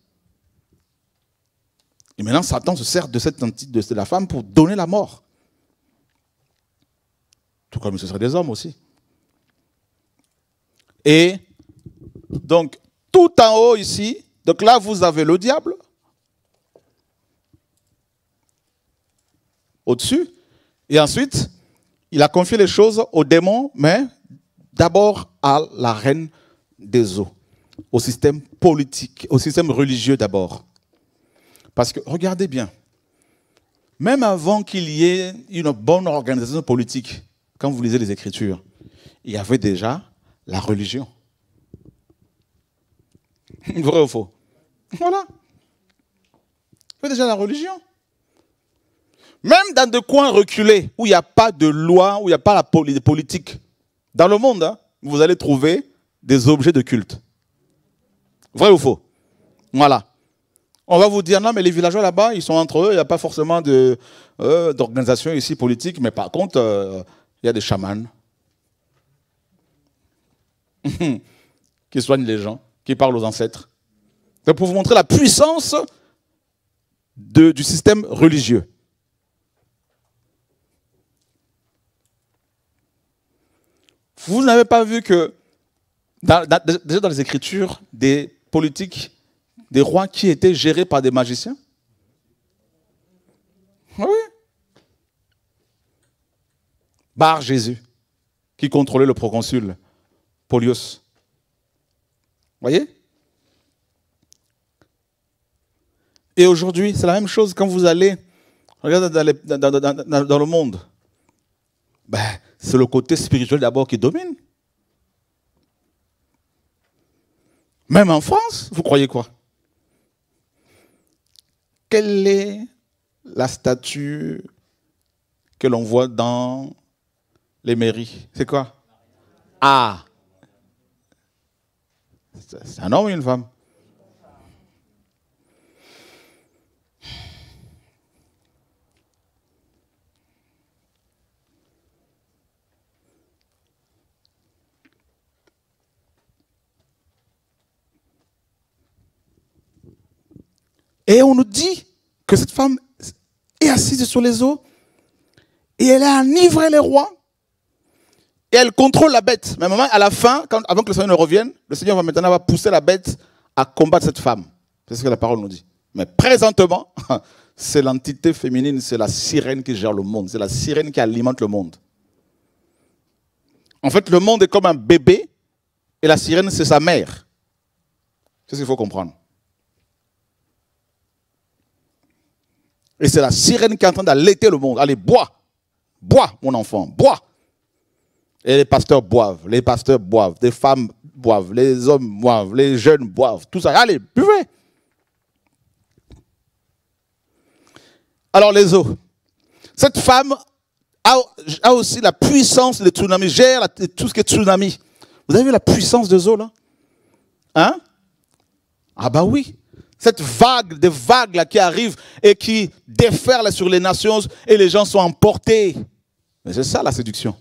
Et maintenant, Satan se sert de cette de la femme pour donner la mort. Tout comme ce serait des hommes aussi. Et donc, tout en haut ici, donc là, vous avez le diable. Au-dessus. Et ensuite, il a confié les choses aux démons, mais d'abord à la reine des eaux, au système politique, au système religieux d'abord. Parce que regardez bien, même avant qu'il y ait une bonne organisation politique, quand vous lisez les Écritures, il y avait déjà la religion. Vrai ou faux Voilà. Il y avait déjà la religion. Même dans des coins reculés où il n'y a pas de loi, où il n'y a pas la politique, dans le monde, hein, vous allez trouver des objets de culte. Vrai ou faux Voilà. On va vous dire, non, mais les villageois là-bas, ils sont entre eux, il n'y a pas forcément euh, d'organisation ici politique, mais par contre, euh, il y a des chamans qui soignent les gens, qui parlent aux ancêtres. C'est pour vous montrer la puissance du système religieux. Vous n'avez pas vu que, déjà dans les Écritures, des politiques des rois qui étaient gérés par des magiciens ah Oui. Bar Jésus, qui contrôlait le proconsul, Vous Voyez Et aujourd'hui, c'est la même chose quand vous allez, regardez dans, le monde. Ben, c'est le côté spirituel d'abord qui domine. Même en France, vous croyez quoi quelle est la statue que l'on voit dans les mairies C'est quoi Ah C'est un homme ou une femme Et on nous dit que cette femme est assise sur les eaux et elle a enivré les rois et elle contrôle la bête. Mais maman, à la fin, avant que le Seigneur ne revienne, le Seigneur va maintenant va pousser la bête à combattre cette femme. C'est ce que la parole nous dit. Mais présentement, c'est l'entité féminine, c'est la sirène qui gère le monde, c'est la sirène qui alimente le monde. En fait, le monde est comme un bébé et la sirène, c'est sa mère. C'est ce qu'il faut comprendre. Et c'est la sirène qui est en train d'allaiter le monde. Allez, bois. Bois, mon enfant, bois. Et les pasteurs boivent, les pasteurs boivent, les femmes boivent, les hommes boivent, les jeunes boivent, tout ça. Allez, buvez. Alors les eaux. Cette femme a, aussi la puissance des tsunamis, gère tout ce qui est tsunami. Vous avez vu la puissance des eaux là Hein Ah bah oui. Cette vague de vagues là qui arrive et qui déferle sur les nations et les gens sont emportés. Mais c'est ça la séduction.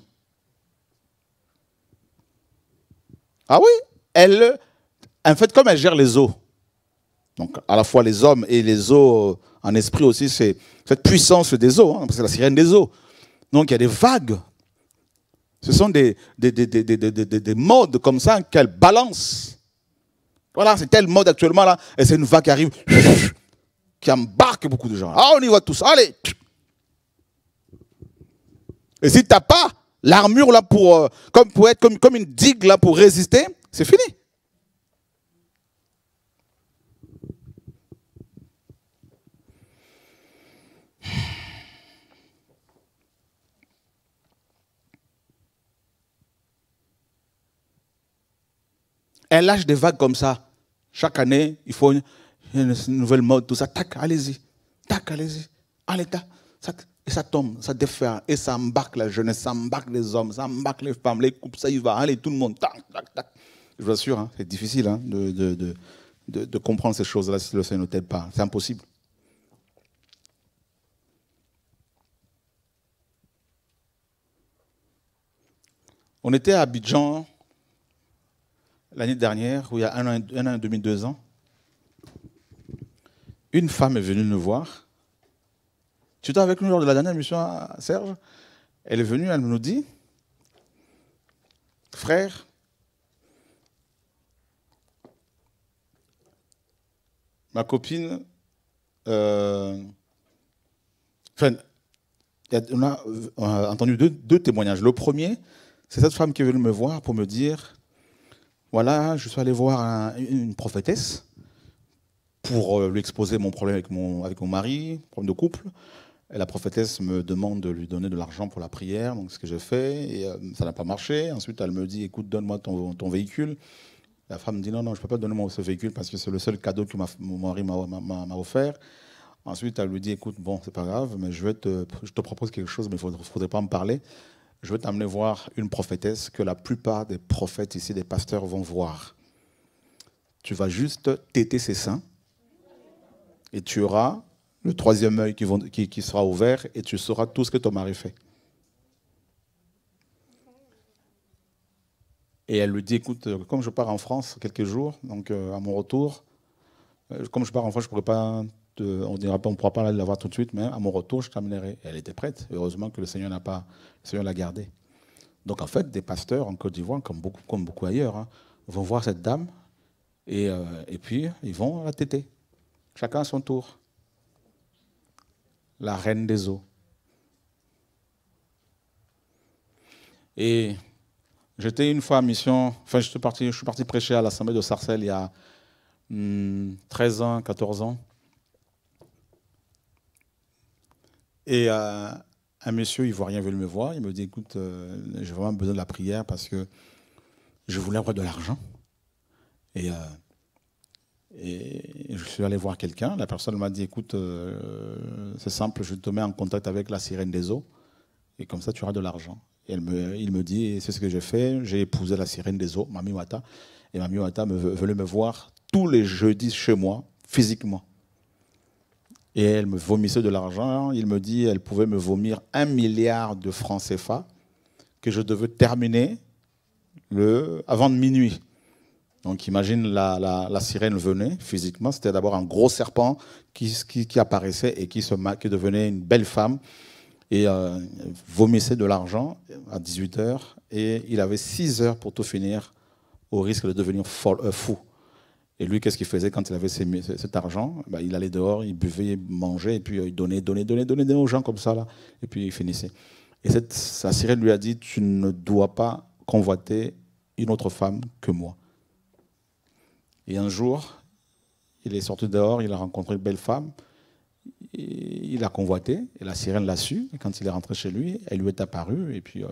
Ah oui, elle, en fait, comme elle gère les eaux, donc à la fois les hommes et les eaux euh, en esprit aussi, c'est cette puissance des eaux, parce hein, que la sirène des eaux. Donc il y a des vagues. Ce sont des, des modes comme ça qu'elle balance. Voilà, c'est tel mode actuellement là, et c'est une vague qui arrive, qui embarque beaucoup de gens. Ah, on y va tous, allez Et si tu n'as pas l'armure là pour, euh, comme, pour être comme, comme une digue là pour résister, c'est fini. Elle lâche des vagues comme ça. Chaque année, il faut une, nouvelle mode, tout ça. Tac, allez-y. Tac, allez-y. Allez, tac. Et ça tombe, ça défère, et ça embarque la jeunesse, ça embarque les hommes, ça embarque les femmes, les couples, ça y va, allez, tout le monde, tac, tac, tac. Je vous assure, hein, c'est difficile hein, de, de, de, comprendre ces choses-là si le Seigneur ne t'aide pas. C'est impossible. On était à Abidjan l'année dernière, où il y a un an, et demi, deux ans, une femme est venue nous voir. Tu étais avec nous lors de la dernière mission, Serge Elle est venue, elle nous dit, frère, ma copine, euh, on a entendu deux témoignages. Le premier, c'est cette femme qui est venue me voir pour me dire, voilà, je suis allé voir une prophétesse pour euh, lui exposer mon problème avec mon, avec mon mari, problème de couple. Et la prophétesse me demande de lui donner de l'argent pour la prière, donc ce que j'ai fait, et euh, ça n'a pas marché. Ensuite, elle me dit, écoute, donne-moi ton, véhicule. La femme dit, non, non, je ne peux pas donner moi ce véhicule parce que c'est le seul cadeau que mon mari m'a offert. Ensuite, elle lui dit, écoute, bon, c'est pas grave, mais je, vais te, je te propose quelque chose, mais il ne faudrait pas en parler je veux t'amener voir une prophétesse que la plupart des prophètes ici, des pasteurs vont voir. Tu vas juste têter ses seins et tu auras le troisième œil qui, sera ouvert et tu sauras tout ce que ton mari fait. Et elle lui dit, écoute, euh, comme je pars en France quelques jours, donc euh, à mon retour, euh, comme je pars en France, je ne pourrais pas euh, on ne pourra pas la voir tout de suite, mais à mon retour, je t'amènerai. elle était prête. Heureusement que le Seigneur n'a pas, l'a gardée. Donc en fait, des pasteurs en Côte d'Ivoire, comme beaucoup, comme beaucoup ailleurs, hein, vont voir cette dame euh, et, puis ils vont la têter Chacun à son tour. La reine des eaux. Et j'étais une fois à mission, enfin je suis parti, je suis parti prêcher à l'Assemblée de Sarcelles il y a 13 hmm, ans, 14 ans. Et euh, un monsieur ivoirien veut me voir. Il me dit Écoute, euh, j'ai vraiment besoin de la prière parce que je voulais avoir de l'argent. Et, euh, je suis allé voir quelqu'un. La personne m'a dit Écoute, c'est simple, je te mets en contact avec la sirène des eaux. Et comme ça, tu auras de l'argent. Et il me dit C'est ce que j'ai fait. J'ai épousé la sirène des eaux, Mami Ouata, Et Mami Ouata me, me voir tous les jeudis chez moi, physiquement. Et elle me vomissait de l'argent. Il me dit elle pouvait me vomir un milliard de francs CFA que je devais terminer le, avant minuit. Donc imagine la, la, sirène venait physiquement. C'était d'abord un gros serpent qui, qui, apparaissait et qui, se, qui devenait une belle femme et euh, vomissait de l'argent à 18h. Et il avait 6 heures pour tout finir, au risque de devenir euh, fou. Et lui, qu'est-ce qu'il faisait quand il avait cet argent ben, Il allait dehors, il buvait, il mangeait, et puis euh, il donnait, donnait, donnait, donnait aux gens comme ça, là, et puis il finissait. Et cette, sa sirène lui a dit, tu ne dois pas convoiter une autre femme que moi. Et un jour, il est sorti dehors, il a rencontré une belle femme, il a convoité, et la sirène l'a su, et quand il est rentré chez lui, elle lui est apparue, et puis euh,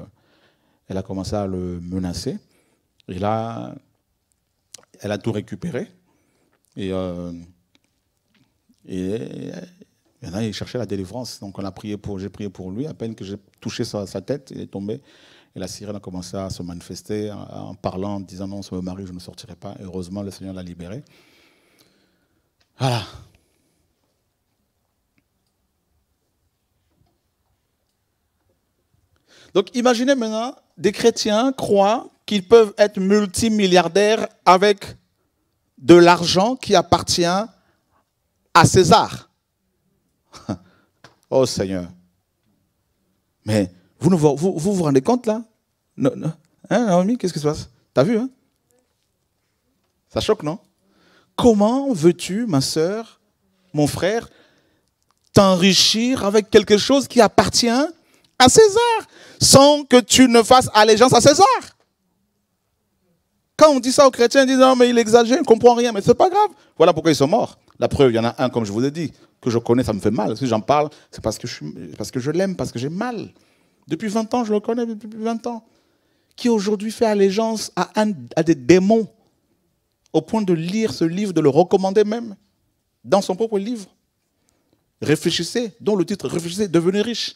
elle a commencé à le menacer. Et là, elle a tout récupéré, et, il cherchait la délivrance. Donc, on a prié pour, j'ai prié pour lui. À peine que j'ai touché sa, tête, il est tombé. Et la sirène a commencé à se manifester en parlant, en disant non, mon mari, je ne sortirai pas. heureusement, le Seigneur l'a libéré. Voilà. Donc imaginez maintenant des chrétiens croient qu'ils peuvent être multimilliardaires avec de l'argent qui appartient à César. oh Seigneur. Mais vous, ne vous, vous, rendez compte là non, Hein, Naomi, qu'est-ce qui se passe T'as vu hein Ça choque, non Comment veux-tu, ma sœur, mon frère, t'enrichir avec quelque chose qui appartient à César sans que tu ne fasses allégeance à César quand on dit ça aux chrétiens, ils disent non, mais il exagère, il ne comprend rien, mais n'est pas grave. Voilà pourquoi ils sont morts. La preuve, il y en a un, comme je vous ai dit, que je connais, ça me fait mal. Si j'en parle, c'est parce que je, je l'aime, parce que j'ai mal. Depuis 20 ans, je le connais depuis 20 ans. Qui aujourd'hui fait allégeance à, à des démons, au point de lire ce livre, de le recommander même, dans son propre livre. Réfléchissez, dont le titre Réfléchissez, devenez riche.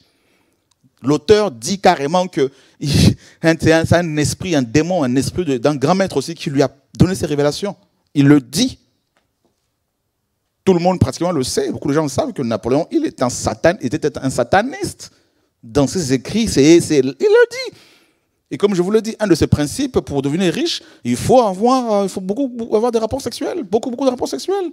L'auteur dit carrément que c'est un esprit, un démon, un esprit d'un grand maître aussi qui lui a donné ses révélations. Il le dit. Tout le monde pratiquement le sait. Beaucoup de gens savent que Napoléon, il est un était un sataniste. Dans ses écrits, c'est, il le dit. Et comme je vous le dis, un de ses principes pour devenir riche, il faut avoir, euh, beaucoup avoir des rapports sexuels, beaucoup beaucoup de rapports sexuels.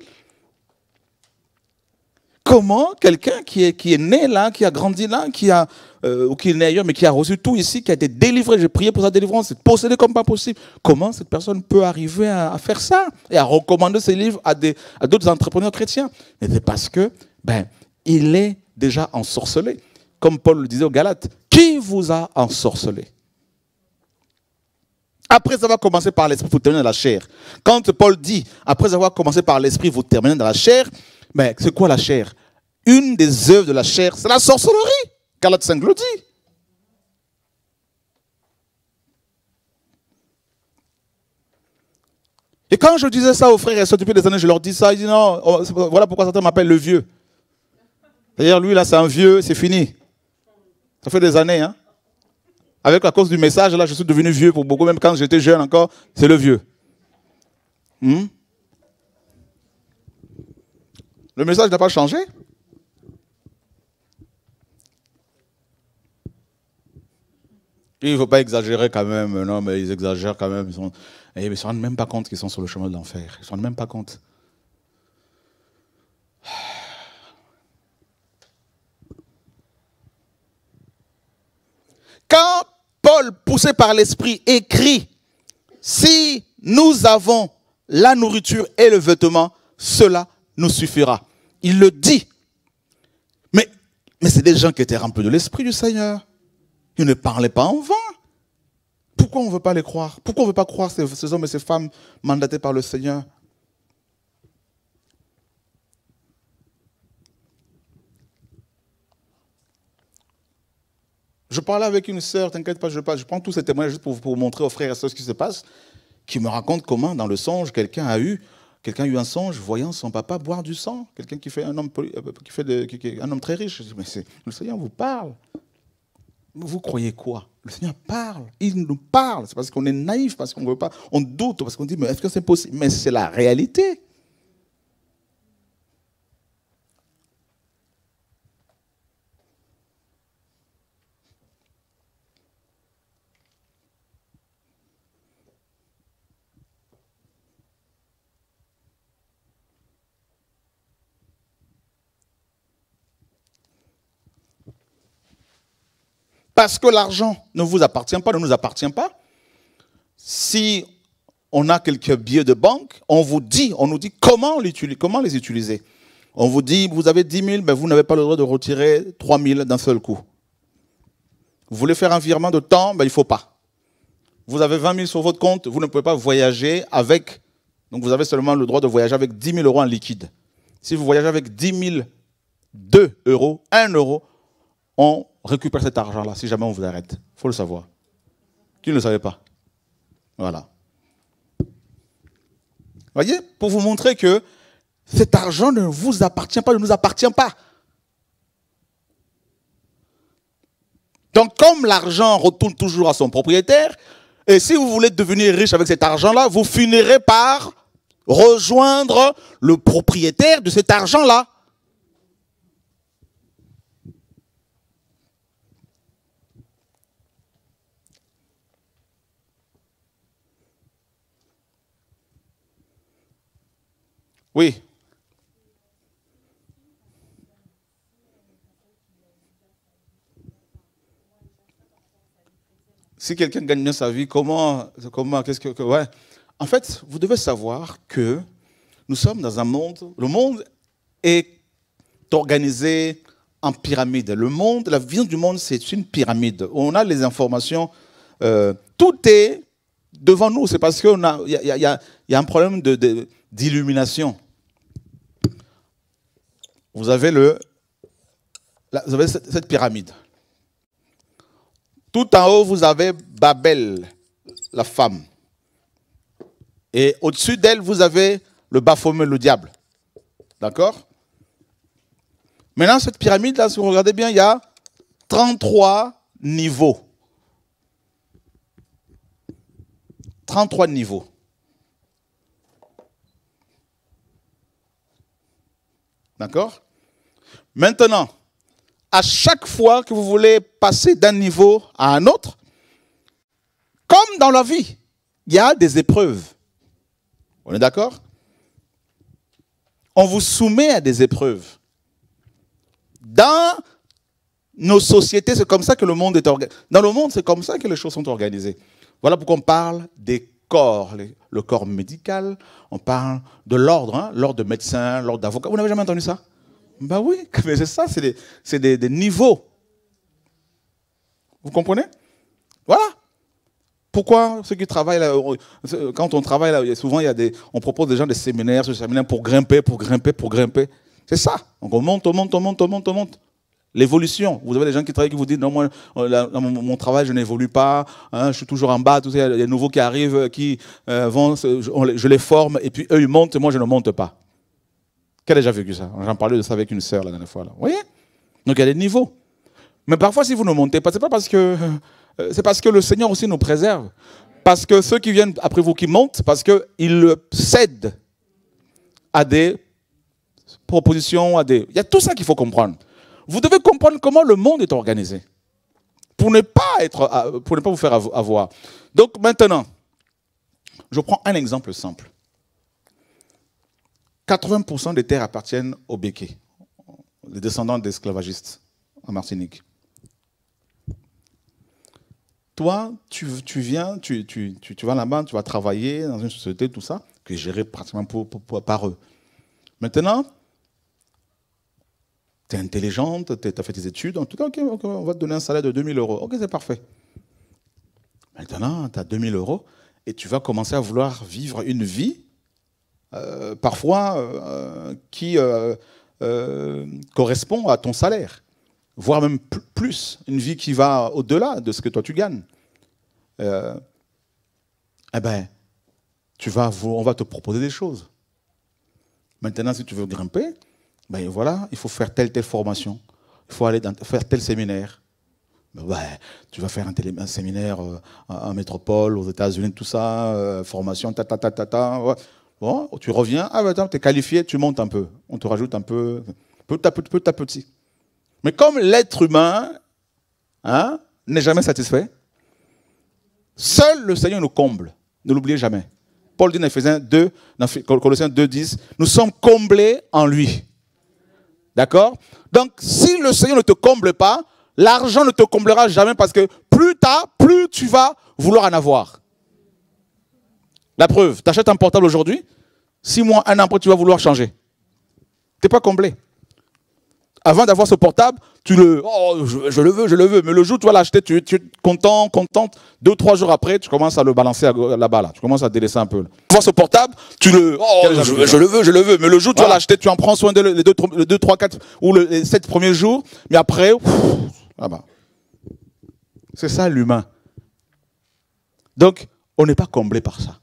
Comment quelqu'un qui est, qui est né là, qui a grandi là, qui a, euh, ou qui est né ailleurs, mais qui a reçu tout ici, qui a été délivré, j'ai prié pour sa délivrance, c'est possédé comme pas possible, comment cette personne peut arriver à, faire ça et à recommander ses livres à, des, à d'autres entrepreneurs chrétiens c'est parce que, ben, il est déjà ensorcelé. Comme Paul le disait aux Galates, qui vous a ensorcelé après avoir commencé par l'esprit, vous terminez dans la chair. Quand Paul dit, après avoir commencé par l'esprit, vous terminez dans la chair, mais ben, c'est quoi la chair une des œuvres de la chair, c'est la sorcellerie. Carlotte saint le Et quand je disais ça aux frères et soeurs depuis des années, je leur dis ça, ils disent non, oh, voilà pourquoi certains m'appellent le vieux. D'ailleurs, lui, là, c'est un vieux, c'est fini. Ça fait des années, hein. Avec la cause du message, là, je suis devenu vieux pour beaucoup, même quand j'étais jeune encore, c'est le vieux. Hmm? le message n'a pas changé. Il ne faut pas exagérer quand même. Non, mais ils exagèrent quand même. Ils ne eh, se rendent même pas compte qu'ils sont sur le chemin de l'enfer. Ils ne se rendent même pas compte. Quand Paul, poussé par l'Esprit, écrit, si nous avons la nourriture et le vêtement, cela nous suffira. Il le dit. Mais, mais c'est des gens qui étaient remplis de l'Esprit du Seigneur. Ils ne parlaient pas en vain. Pourquoi on ne veut pas les croire Pourquoi on ne veut pas croire ces, hommes et ces femmes mandatés par le Seigneur Je parlais avec une sœur, t'inquiète pas, je prends tous ces témoignages juste pour vous montrer aux frères et sœurs ce qui se passe, qui me raconte comment, dans le songe, quelqu'un a eu, quelqu'un eu un songe voyant son papa boire du sang. Quelqu'un qui fait un homme, euh, qui fait de, un homme très riche. Je dis, mais le Seigneur vous parle vous croyez quoi Le Seigneur parle, il nous parle. C'est parce qu'on est naïf, parce qu'on veut pas, on doute, parce qu'on dit, mais est-ce que c'est possible Mais c'est la réalité. parce que l'argent ne vous appartient pas, ne nous appartient pas, si on a quelques billets de banque, on vous dit, on nous dit comment, comment les utiliser. On vous dit, vous avez 10 000, mais vous n'avez pas le droit de retirer 3 000 d'un seul coup. Vous voulez faire un virement de temps, il ne faut pas. Vous avez 20 000 sur votre compte, vous ne pouvez pas voyager avec. Donc vous avez seulement le droit de voyager avec 10 000 euros en liquide. Si vous voyagez avec 10 000, 2 euros, 1 euro, on récupère cet argent-là si jamais on vous arrête. Il faut le savoir. Tu ne le savais pas. Voilà. Voyez Pour vous montrer que cet argent ne vous appartient pas, ne nous appartient pas. Donc comme l'argent retourne toujours à son propriétaire, et si vous voulez devenir riche avec cet argent-là, vous finirez par rejoindre le propriétaire de cet argent-là. Oui. Si quelqu'un gagne sa vie, comment, comment, qu'est-ce que, ouais. En fait, vous devez savoir que nous sommes dans un monde, le monde est organisé en pyramide. Le monde, la vision du monde, c'est une pyramide. On a les informations, euh, tout est devant nous. C'est parce qu'il y, a un problème d'illumination. De, d'illumination vous avez, le, cette, pyramide. Tout en haut, vous avez Babel, la femme. Et au-dessus d'elle, vous avez le Baphomet, le diable. D'accord Maintenant, cette pyramide-là, si vous regardez bien, il y a 33 niveaux. 33 niveaux. D'accord Maintenant, à chaque fois que vous voulez passer d'un niveau à un autre, comme dans la vie, il y a des épreuves. On est d'accord On vous soumet à des épreuves. Dans nos sociétés, c'est comme ça que le monde est organisé. Dans le monde, c'est comme ça que les choses sont organisées. Voilà pourquoi on parle des corps, le corps médical, on parle de l'ordre, hein, l'ordre de médecin, l'ordre d'avocat. Vous n'avez jamais entendu ça ben oui, mais c'est ça, c'est des, niveaux. Vous comprenez Voilà. Pourquoi ceux qui travaillent, là, quand on travaille, là, souvent il y a des, on propose des gens des séminaires, des séminaires pour grimper, pour grimper, pour grimper. C'est ça. Donc on monte, on monte, on monte, on monte, on monte. L'évolution. Vous avez des gens qui travaillent qui vous disent non moi euh, mon, travail je n'évolue pas, hein, je suis toujours en bas. Tout ça. Il y a des nouveaux qui arrivent, euh, qui euh, vont, je, les forme et puis eux ils montent, moi je ne monte pas. Qu'elle a déjà vécu ça J'en parlais de ça avec une sœur la dernière fois. Vous voyez Donc il y a des niveaux. Mais parfois, si vous ne montez pas, c'est pas parce que euh, c'est parce que le Seigneur aussi nous préserve. Parce que ceux qui viennent après vous qui montent, parce qu'ils cèdent à des propositions, à des. Il y a tout ça qu'il faut comprendre. Vous devez comprendre comment le monde est organisé pour ne pas être, euh, pour ne pas vous faire avoir. Donc maintenant, je prends un exemple simple. 80% des terres appartiennent aux béquets, les descendants d'esclavagistes en Martinique. Toi, tu, viens, tu, tu, vas là-bas, tu vas travailler dans une société, tout ça, qui est gérée pratiquement par eux. Maintenant, tu es intelligente, tu as fait tes études, en tout cas, on va te donner un salaire de 2000 euros. Ok, c'est parfait. Maintenant, tu as 2000 euros et tu vas commencer à vouloir vivre une vie euh, parfois euh, qui euh, correspond à ton salaire, voire même plus, une vie qui va au-delà de ce que toi tu gagnes. eh bien, on va te proposer des choses. Maintenant, si tu veux grimper, ben voilà, il faut faire telle telle formation, il faut aller faire tel séminaire. Ben tu vas faire un, séminaire en métropole, aux États-Unis, tout ça, formation, ta ta ta ta ta. Bon, tu reviens, ah ben attends, tu es qualifié, tu montes un peu. On te rajoute un peu, petit à petit. Peu, Mais comme l'être humain hein, n'est jamais satisfait, seul le Seigneur nous comble. Ne l'oubliez jamais. Paul dit dans Ephésiens 2, dans Colossiens 2, 10, nous sommes comblés en lui. D'accord Donc, si le Seigneur ne te comble pas, l'argent ne te comblera jamais parce que plus as, plus tu vas vouloir en avoir. La preuve, tu achètes un portable aujourd'hui, six mois, un an après, tu vas vouloir changer. Tu n'es pas comblé. Avant d'avoir ce portable, tu le, oh, je, le veux, je le veux, mais le jour où tu vas l'acheter, tu, tu, es content, contente, deux, trois jours après, tu commences à le balancer là-bas, là. tu commences à délaisser un peu. vois ce portable, tu le, oh, je, hein. le veux, je le veux, mais le jour où tu vas l'acheter, tu en prends soin de deux, deux trois, quatre ou les sept premiers jours, mais après, là-bas. Ah C'est ça l'humain. Donc, on n'est pas comblé par ça.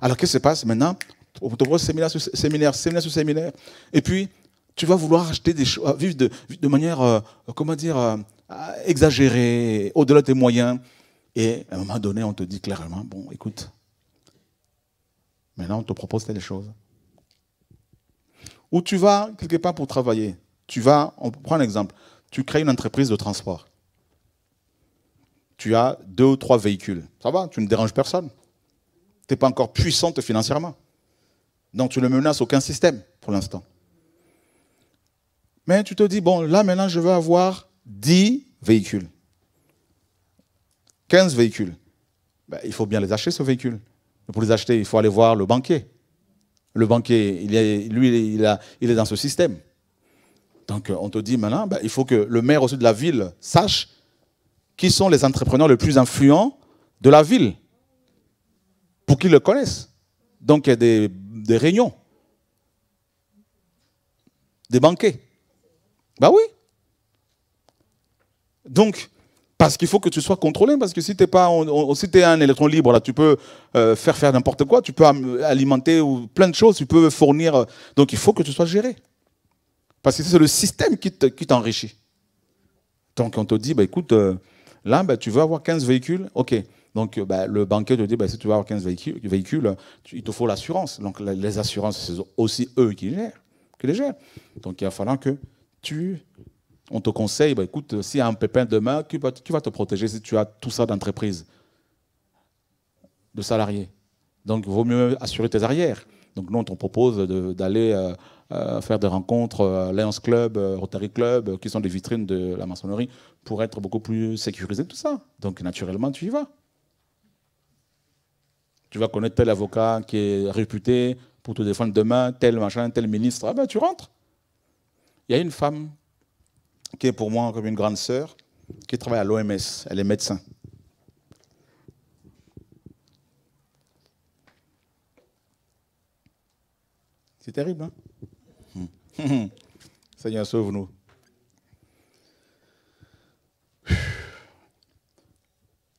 Alors qu'est-ce qui se passe maintenant On te propose séminaire sur séminaire, séminaire sur séminaire. Et puis, tu vas vouloir acheter des choses, euh, vivre de, manière, euh, comment dire, euh, exagérée, au-delà de tes moyens. Et à un moment donné, on te dit clairement, bon, écoute, maintenant on te propose telle chose. Ou tu vas quelque part pour travailler. Tu vas, on prend un exemple, tu crées une entreprise de transport. Tu as deux ou trois véhicules. Ça va, tu ne déranges personne. Tu n'es pas encore puissante financièrement. Donc tu ne menaces aucun système pour l'instant. Mais tu te dis, bon, là maintenant, je veux avoir 10 véhicules. 15 véhicules. Ben, il faut bien les acheter, ce véhicule. pour les acheter, il faut aller voir le banquier. Le banquier, lui, il, est dans ce système. Donc on te dit maintenant, ben, il faut que le maire aussi de la ville sache qui sont les entrepreneurs les plus influents de la ville pour qu'ils le connaissent. Donc il y a des, réunions, des banquets. ben oui. Donc, parce qu'il faut que tu sois contrôlé, parce que si tu pas, es un électron libre, là, tu peux euh, faire faire n'importe quoi, tu peux alimenter ou plein de choses, tu peux fournir. Euh, donc il faut que tu sois géré. Parce que c'est le système qui t'enrichit. donc on te dit, bah, écoute, euh, là, bah, tu veux avoir 15 véhicules, ok, donc euh, bah, le banquier te dit, bah, si tu vas avoir 15 véhicules, il te faut l'assurance. Donc les assurances, c'est aussi eux qui les gèrent. Donc il va falloir que tu... On te conseille, bah, écoute, s'il y a un pépin demain, tu vas te protéger si tu as tout ça d'entreprise, de salariés Donc il vaut mieux assurer tes arrières. Donc nous, on te propose d'aller euh, euh, faire des rencontres, Lions Club, Rotary Club, qui sont des vitrines de la maçonnerie, pour être beaucoup plus sécurisé, tout ça. Donc naturellement, tu y vas tu vas connaître tel avocat qui est réputé pour te défendre demain, tel machin, tel ministre. Ah ben, tu rentres. Il y a une femme qui est pour moi comme une grande sœur, qui travaille à l'OMS. Elle est médecin. C'est terrible, hein Seigneur, sauve-nous.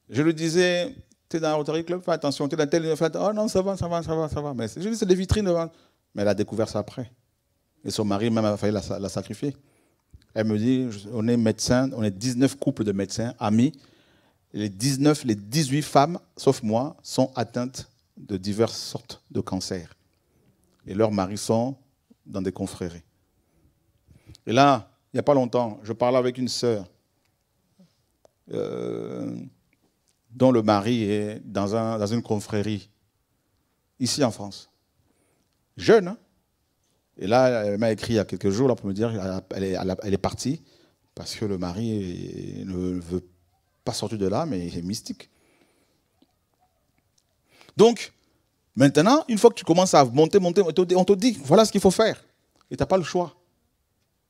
Je le disais, tu es dans Rotary Club, fais attention, tu es dans tel oh non, ça va, ça va, ça va, ça va. Mais c'est des vitrines Mais elle a découvert ça après. Et son mari même a failli la, sacrifier. Elle me dit, on est médecin, on est 19 couples de médecins, amis. Les 19, les 18 femmes, sauf moi, sont atteintes de diverses sortes de cancers. Et leurs maris sont dans des confréries. Et là, il n'y a pas longtemps, je parlais avec une sœur. Euh, dont le mari est dans, une confrérie, ici en France. Jeune. Hein. et là, elle m'a écrit il y a quelques jours là, pour me dire qu'elle est, elle est partie parce que le mari ne veut pas sortir de là, mais il est mystique. Donc, maintenant, une fois que tu commences à monter, monter, on te dit, voilà ce qu'il faut faire. Et tu n'as pas le choix.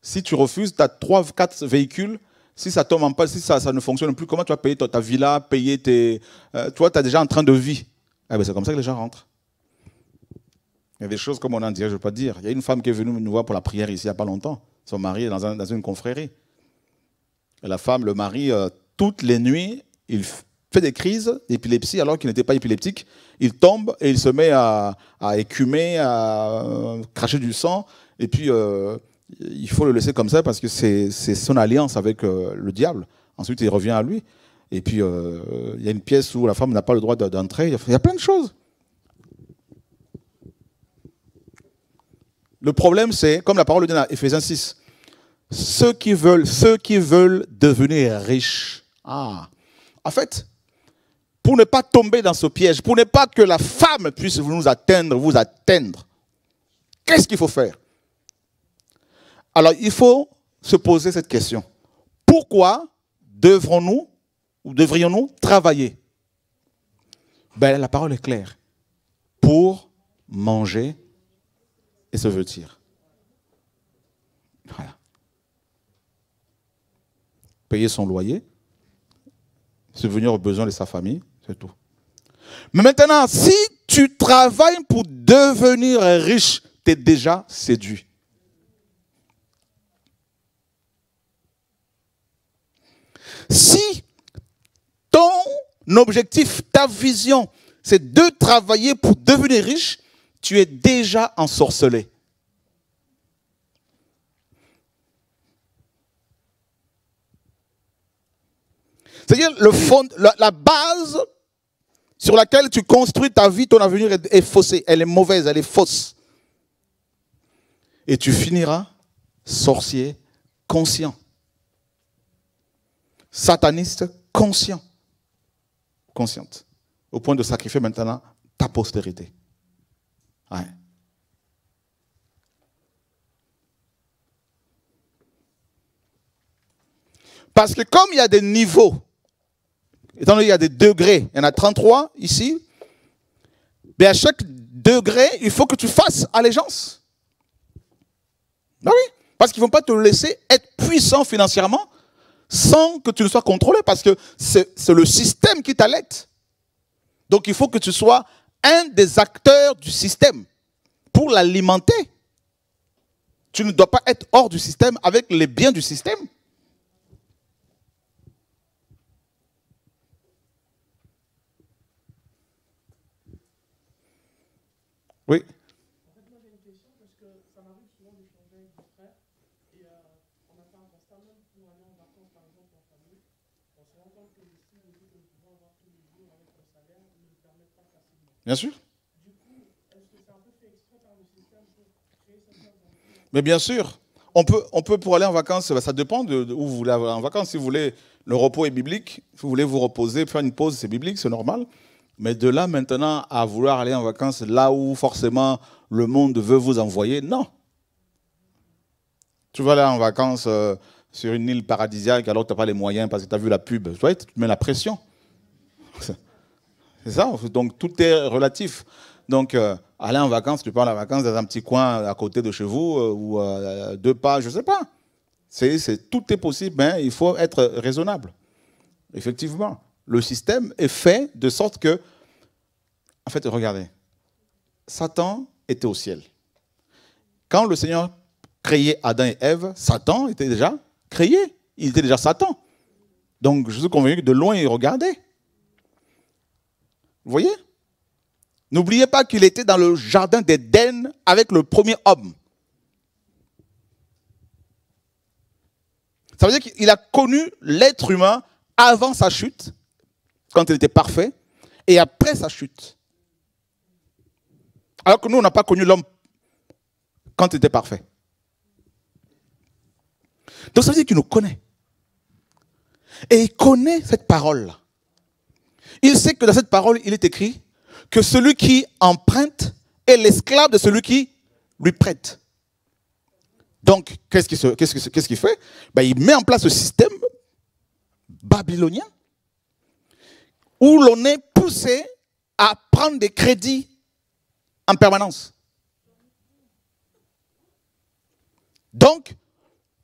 Si tu refuses, tu as trois, quatre véhicules si ça tombe en si ça, ne fonctionne plus, comment tu vas payer ta, villa, payer tes. Euh, toi, tu es déjà en train de vivre. Eh ben, c'est comme ça que les gens rentrent. Il y a des choses comme on en dirait, hein, je ne veux pas dire. Il y a une femme qui est venue nous voir pour la prière ici il n'y a pas longtemps. Son mari est dans, une confrérie. la femme, le mari, euh, toutes les nuits, il fait des crises d'épilepsie alors qu'il n'était pas épileptique. Il tombe et il se met à, écumer, à euh, cracher du sang. Et puis, il faut le laisser comme ça parce que c'est son alliance avec euh, le diable. Ensuite, il revient à lui. Et puis, euh, il y a une pièce où la femme n'a pas le droit d'entrer. Il y a plein de choses. Le problème, c'est, comme la parole le dit dans Ephésiens 6, ceux qui veulent, ceux qui veulent devenir riches. Ah. En fait, pour ne pas tomber dans ce piège, pour ne pas que la femme puisse nous atteindre, vous atteindre, qu'est-ce qu'il faut faire alors il faut se poser cette question. Pourquoi devrons-nous ou devrions-nous travailler ben, La parole est claire. Pour manger et se vêtir. Voilà. Payer son loyer, subvenir aux besoins de sa famille, c'est tout. Mais maintenant, si tu travailles pour devenir riche, tu es déjà séduit. Si ton objectif, ta vision, c'est de travailler pour devenir riche, tu es déjà ensorcelé. C'est-à-dire le fond, la, base sur laquelle tu construis ta vie, ton avenir est faussée, elle est mauvaise, elle est fausse. Et tu finiras sorcier conscient sataniste conscient, consciente, au point de sacrifier maintenant ta postérité. Parce que comme il y a des niveaux, étant donné qu'il y a des degrés, il y en a 33 ici, mais à chaque degré, il faut que tu fasses allégeance. Bah parce qu'ils ne vont pas te laisser être puissant financièrement sans que tu ne sois contrôlé, parce que c'est le système qui t'allaite. Donc il faut que tu sois un des acteurs du système pour l'alimenter. Tu ne dois pas être hors du système avec les biens du système. Oui. Bien sûr. Mais bien sûr, on peut, on peut pour aller en vacances, bah, ça dépend de où vous voulez aller en vacances. Si vous voulez, le repos est biblique. Si vous voulez vous reposer, faire une pause, c'est biblique, c'est normal. Mais de là maintenant à vouloir aller en vacances là où forcément le monde veut vous envoyer, non. Tu vas aller en vacances euh, sur une île paradisiaque alors que tu n'as pas les moyens parce que tu as vu la pub. Tu, vois, tu mets la pression. C'est ça, donc tout est relatif. Donc, euh, aller en vacances, tu pars en vacances dans un petit coin à côté de chez vous, euh, ou euh, deux pas, je ne sais pas. C'est, tout est possible, mais hein. il faut être raisonnable. Effectivement, le système est fait de sorte que, en fait, regardez, Satan était au ciel. Quand le Seigneur créait Adam et Ève, Satan était déjà créé. Il était déjà Satan. Donc, je suis convaincu que de loin, il regardait. Vous voyez N'oubliez pas qu'il était dans le jardin d'Éden avec le premier homme. Ça veut dire qu'il a connu l'être humain avant sa chute, quand il était parfait, et après sa chute. Alors que nous, on n'a pas connu l'homme quand il était parfait. Donc ça veut dire qu'il nous connaît. Et il connaît cette parole-là. Il sait que dans cette parole, il est écrit que celui qui emprunte est l'esclave de celui qui lui prête. Donc, qu'est-ce qu'il fait ben, Il met en place ce système babylonien où l'on est poussé à prendre des crédits en permanence. Donc,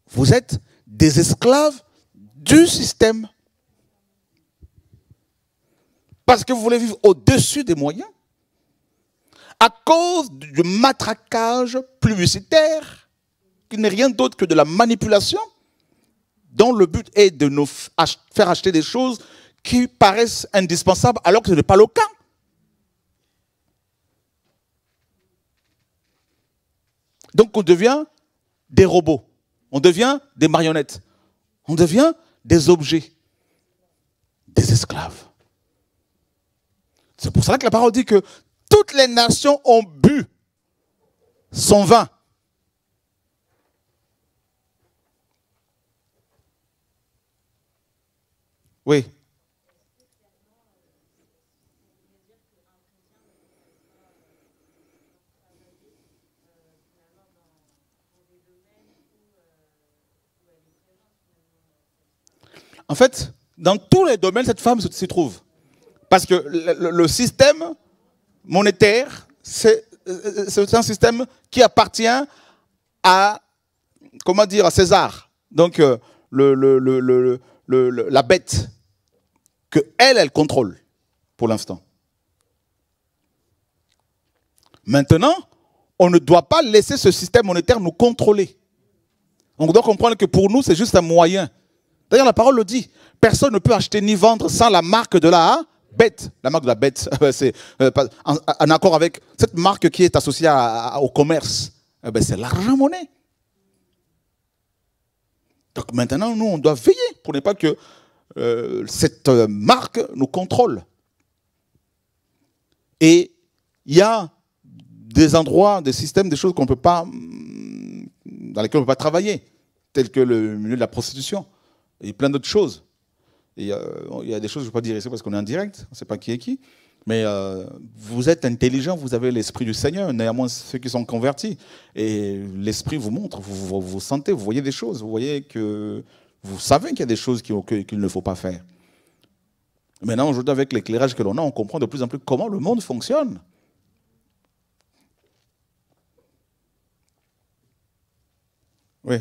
vous êtes des esclaves du système parce que vous voulez vivre au-dessus des moyens, à cause du matraquage publicitaire, qui n'est rien d'autre que de la manipulation, dont le but est de nous faire acheter des choses qui paraissent indispensables alors que ce n'est pas le cas. Donc on devient des robots, on devient des marionnettes, on devient des objets, des esclaves. C'est pour ça que la parole dit que toutes les nations ont bu son vin. Oui. En fait, dans tous les domaines, cette femme s'y trouve. Parce que le, système monétaire, euh, c'est un système qui appartient à, comment dire, à César. Donc, euh, le, la bête que elle, elle contrôle pour l'instant. Maintenant, on ne doit pas laisser ce système monétaire nous contrôler. On doit comprendre que pour nous, c'est juste un moyen. D'ailleurs, la parole le dit. Personne ne peut acheter ni vendre sans la marque de la bête, la marque de la bête, euh, c'est euh, en, accord avec cette marque qui est associée au commerce, euh, ben, c'est l'argent monnaie. Donc maintenant, nous, on doit veiller pour ne pas que cette marque nous contrôle. Et il y a des endroits, des systèmes, des choses qu'on peut pas, dans lesquels on ne peut pas travailler, tels que le milieu de la prostitution et plein d'autres choses. Euh, il y, a des choses, je ne vais pas dire ici parce qu'on est en direct, on ne sait pas qui est qui. Mais euh, vous êtes intelligent, vous avez l'esprit du Seigneur, néanmoins ceux qui sont convertis. Et l'esprit vous montre, vous, sentez, vous voyez des choses, vous voyez que vous savez qu'il y a des choses qu'il ne faut pas faire. Maintenant, aujourd'hui, avec l'éclairage que l'on a, on comprend de plus en plus comment le monde fonctionne. Oui.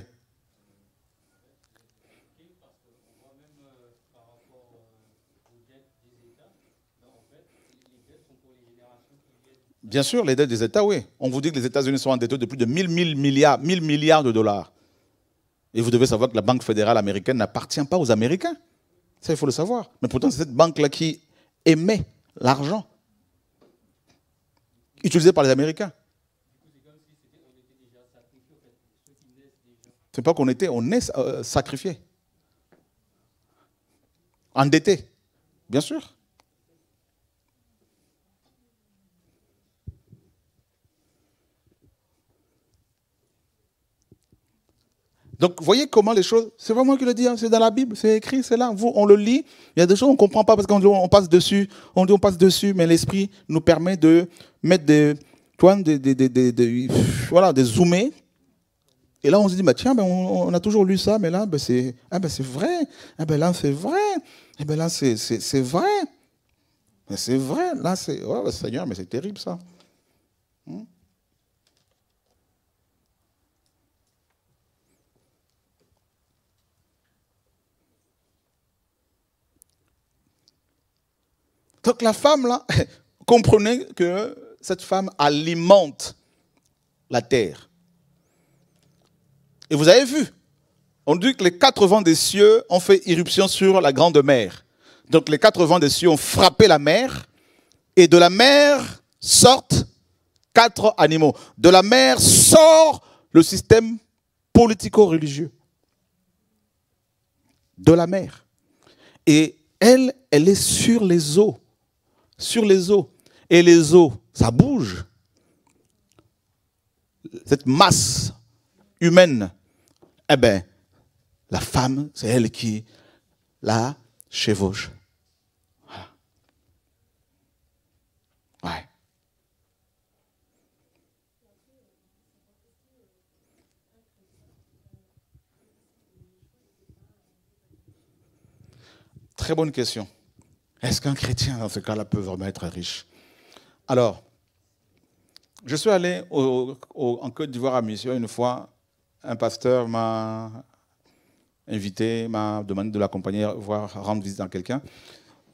Bien sûr, les dettes des États, oui. On vous dit que les États-Unis sont endettés de plus de 1 000 milliards, milliards de dollars. Et vous devez savoir que la Banque fédérale américaine n'appartient pas aux Américains. Ça, il faut le savoir. Mais pourtant, c'est cette banque-là qui émet l'argent utilisé par les Américains. C'est pas qu'on était, on est euh, sacrifié, endetté, bien sûr. Donc, voyez comment les choses. C'est vraiment moi qui le dis, hein, c'est dans la Bible, c'est écrit, c'est là. Vous, on le lit. Il y a des choses qu'on ne comprend pas parce qu'on dit on passe dessus. On dit on passe dessus, mais l'esprit nous permet de mettre des, toi, des, des, voilà, des zoomer. Et là, on se dit, bah, tiens, ben, on, a toujours lu ça, mais là, ben, c'est ah, ben, vrai. Ah, ben, là, c'est vrai. Ah, ben, là, c'est vrai. C'est vrai. Là, c'est. Oh, Seigneur, mais c'est terrible ça. Donc la femme, là, comprenez que cette femme alimente la terre. Et vous avez vu, on dit que les quatre vents des cieux ont fait irruption sur la grande mer. Donc les quatre vents des cieux ont frappé la mer, et de la mer sortent quatre animaux. De la mer sort le système politico-religieux. De la mer. Et elle, elle est sur les eaux sur les eaux. Et les eaux, ça bouge. Cette masse humaine, eh bien, la femme, c'est elle qui la chevauche. Très bonne question. Est-ce qu'un chrétien, dans ce cas-là, peut vraiment être riche Alors, je suis allé en Côte d'Ivoire à mission une fois. Un pasteur m'a invité, m'a demandé de l'accompagner, voir rendre visite à quelqu'un,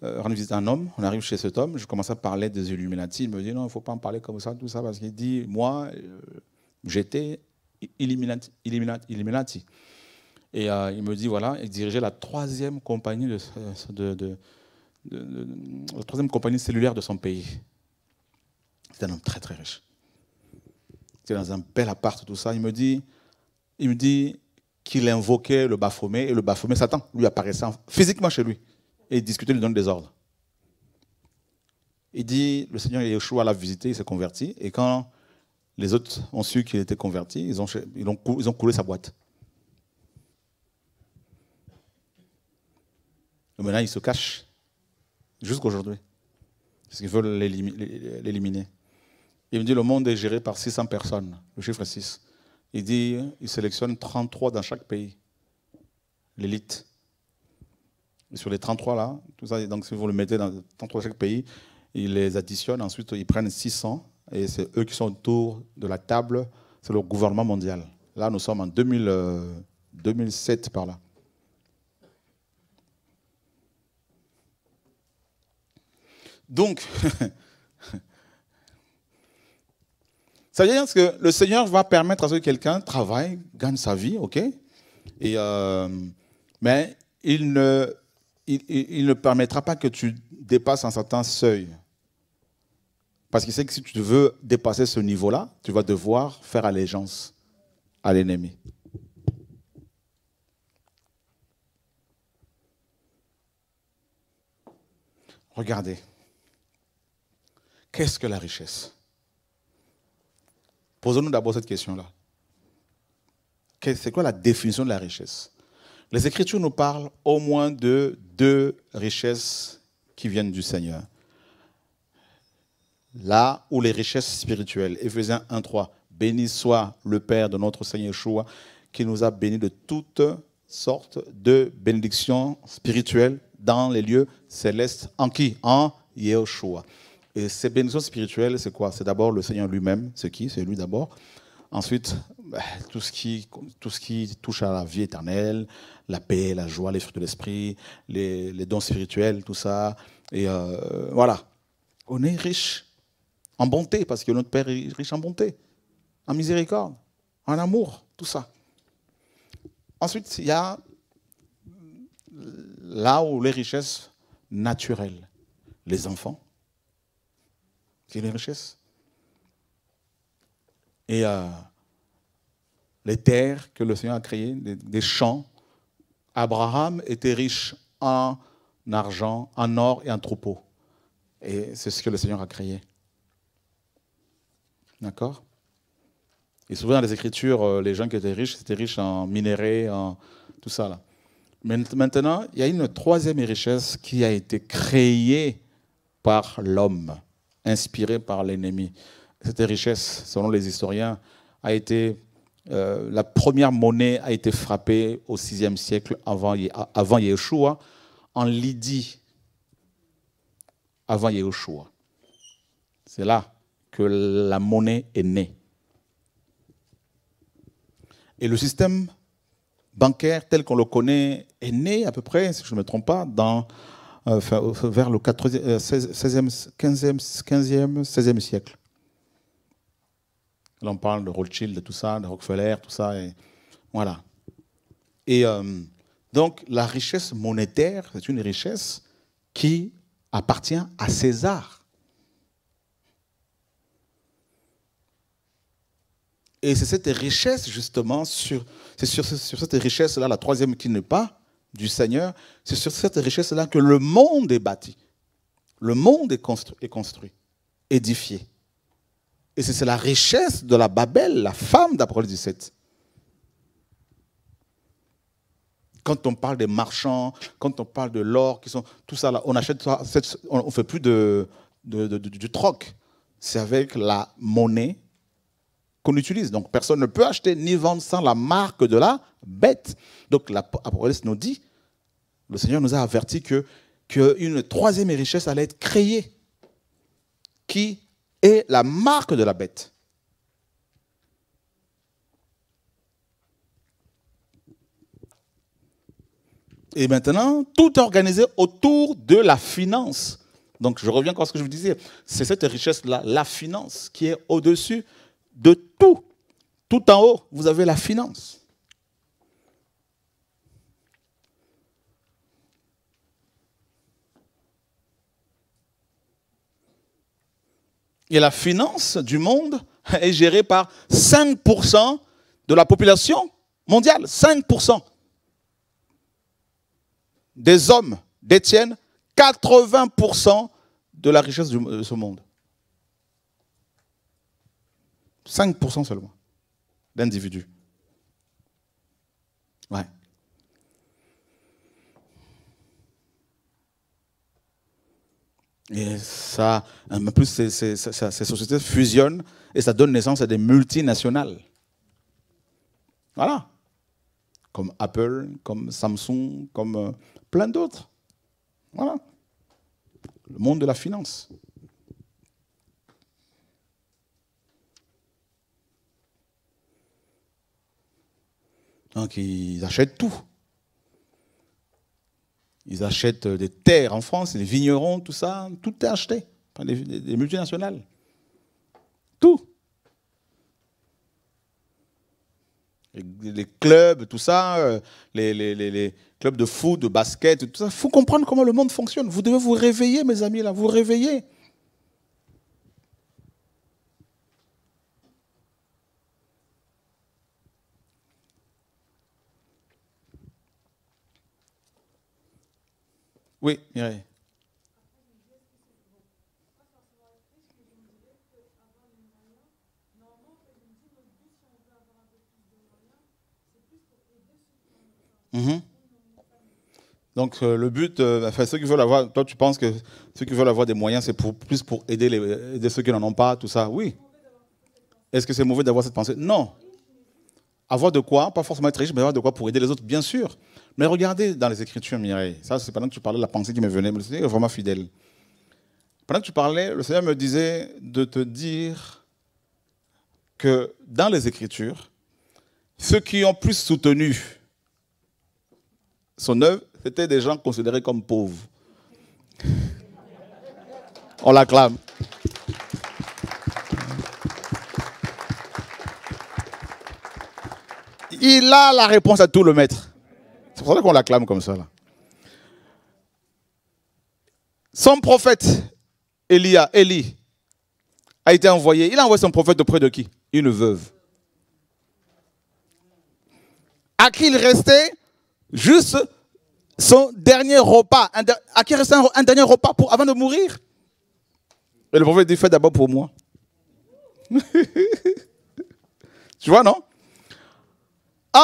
euh, rendre visite à un homme. On arrive chez cet homme, je commence à parler des Illuminati. Il me dit non, il ne faut pas en parler comme ça, tout ça, parce qu'il dit moi, euh, j'étais Illuminati, Illuminati, Illuminati. Et euh, il me dit voilà, il dirigeait la troisième compagnie de de, la troisième compagnie cellulaire de son pays. C'est un homme très très riche. c'est dans un bel appart, tout ça. Il me dit, il me dit qu'il invoquait le Baphomet et le Baphomet, Satan, lui apparaissait physiquement chez lui et il discutait, lui donne des ordres. Il dit, le Seigneur Yeshua l'a visité, il s'est converti et quand les autres ont su qu'il était converti, ils ont, ils, ils ont coulé sa boîte. Et maintenant, il se cache. Jusqu'aujourd'hui. Parce qu'ils veulent l'éliminer. Il me dit, le monde est géré par 600 personnes. Le chiffre est 6. Il dit, il sélectionne 33 dans chaque pays. L'élite. Et sur les 33 là, tout ça, donc si vous le mettez dans 33 chaque pays, ils les additionnent, ensuite ils prennent 600 et c'est eux qui sont autour de la table, c'est le gouvernement mondial. Là, nous sommes en 2000, 2007 euh, par là. Donc, ça veut dire que le Seigneur va permettre à ce que quelqu'un travaille, gagne sa vie, ok euh, Mais il ne, il, il ne permettra pas que tu dépasses un certain seuil. Parce qu'il sait que si tu veux dépasser ce niveau-là, tu vas devoir faire allégeance à l'ennemi. Regardez. Qu'est-ce que la richesse Posons-nous d'abord cette question-là. C'est quoi la définition de la richesse Les Écritures nous parlent au moins de deux richesses qui viennent du Seigneur. Là où les richesses spirituelles, 1 1.3, béni soit le Père de notre Seigneur Yeshua, qui nous a bénis de toutes sortes de bénédictions spirituelles dans les lieux célestes. En qui En Yeshua. Et ces bénédictions spirituelles, c'est quoi C'est d'abord le Seigneur lui-même, c'est qui C'est lui d'abord. Ensuite, bah, tout ce, qui, tout ce qui touche à la vie éternelle, la paix, la joie, les fruits de l'esprit, les, dons spirituels, tout ça. Et euh, voilà, on est riche en bonté, parce que notre Père est riche en bonté, en miséricorde, en amour, tout ça. Ensuite, il y a là où les richesses naturelles, les enfants, c'est les richesses. Et euh, les terres que le Seigneur a créées, des, champs. Abraham était riche en argent, en or et en troupeau. Et c'est ce que le Seigneur a créé. D'accord Et souvent dans les Écritures, euh, les gens qui étaient riches, c'était riches en minéraux, en tout ça. Là. Mais maintenant, il y a une troisième richesse qui a été créée par l'homme inspiré par l'ennemi. Cette richesse, selon les historiens, a été euh, la première monnaie a été frappée au VIe siècle avant, avant Yeshua, en Lydie, avant Yeshua. C'est là que la monnaie est née. Et le système bancaire tel qu'on le connaît est né à peu près, si je ne me trompe pas, dans euh, vers le 14 16 15e, 16e siècle. Là, on parle de Rothschild, de tout ça, de Rockefeller, tout ça. voilà. Et euh, donc, la richesse monétaire, c'est une richesse qui appartient à César. Et c'est cette richesse, justement, sur, c'est sur cette richesse-là, la troisième qui n'est pas, du Seigneur, c'est sur cette richesse-là que le monde est bâti. Le monde est construit, édifié. Et c'est la richesse de la Babel, la femme 17. Quand on parle des marchands, quand on parle de l'or, qui sont tout ça on achète, on fait plus de, de du troc. C'est avec la monnaie qu'on utilise. Donc personne ne peut acheter ni vendre sans la marque de la bête. Donc la l'Apocalypse nous dit, le Seigneur nous a averti que qu'une troisième richesse allait être créée, qui est la marque de la bête. Et maintenant, tout est organisé autour de la finance. Donc je reviens encore à ce que je vous disais. C'est cette richesse-là, la finance, qui est au-dessus de tout. Tout en haut, vous avez la finance. Et la finance du monde est gérée par 5% de la population mondiale. 5% des hommes détiennent 80% de la richesse de euh, ce monde. 5% seulement d'individus. Ouais. Et ça, en plus, ces, ces, sociétés fusionnent et ça donne naissance à des multinationales. Voilà. Comme Apple, comme Samsung, comme euh, plein d'autres. Voilà. Le monde de la finance. Donc ils achètent tout. Ils achètent des terres en France, des vignerons, tout ça, tout est acheté par des, multinationales. Tout. Les clubs, tout ça, euh, les, clubs de foot, de basket, tout ça. Il faut comprendre comment le monde fonctionne. Vous devez vous réveiller, mes amis, là, vous réveiller. Oui, Mireille. Donc le but, enfin, ceux qui veulent avoir, toi tu penses que ceux qui veulent avoir des moyens, c'est pour, plus pour aider, les, aider ceux qui n'en ont pas, tout ça. Oui. Est-ce que c'est mauvais d'avoir cette pensée Non. Avoir de quoi, pas forcément être riche, mais avoir de quoi pour aider les autres, bien sûr. Mais regardez dans les Écritures, Mireille. Ça, c'est pendant que tu parlais la pensée qui me venait. Mais le Seigneur est vraiment fidèle. Pendant que tu parlais, le Seigneur me disait de te dire que dans les Écritures, ceux qui ont plus soutenu son œuvre, c'était des gens considérés comme pauvres. On l'acclame. Il a la réponse à tout le maître. C'est pour ça qu'on l'acclame comme ça. Là. Son prophète, Elia, Élie, a été envoyé. Il a envoyé son prophète auprès de qui Une veuve. À qui il restait juste son dernier repas. À qui restait un, dernier repas pour, avant de mourir Et le prophète dit, fais d'abord pour moi. tu vois, non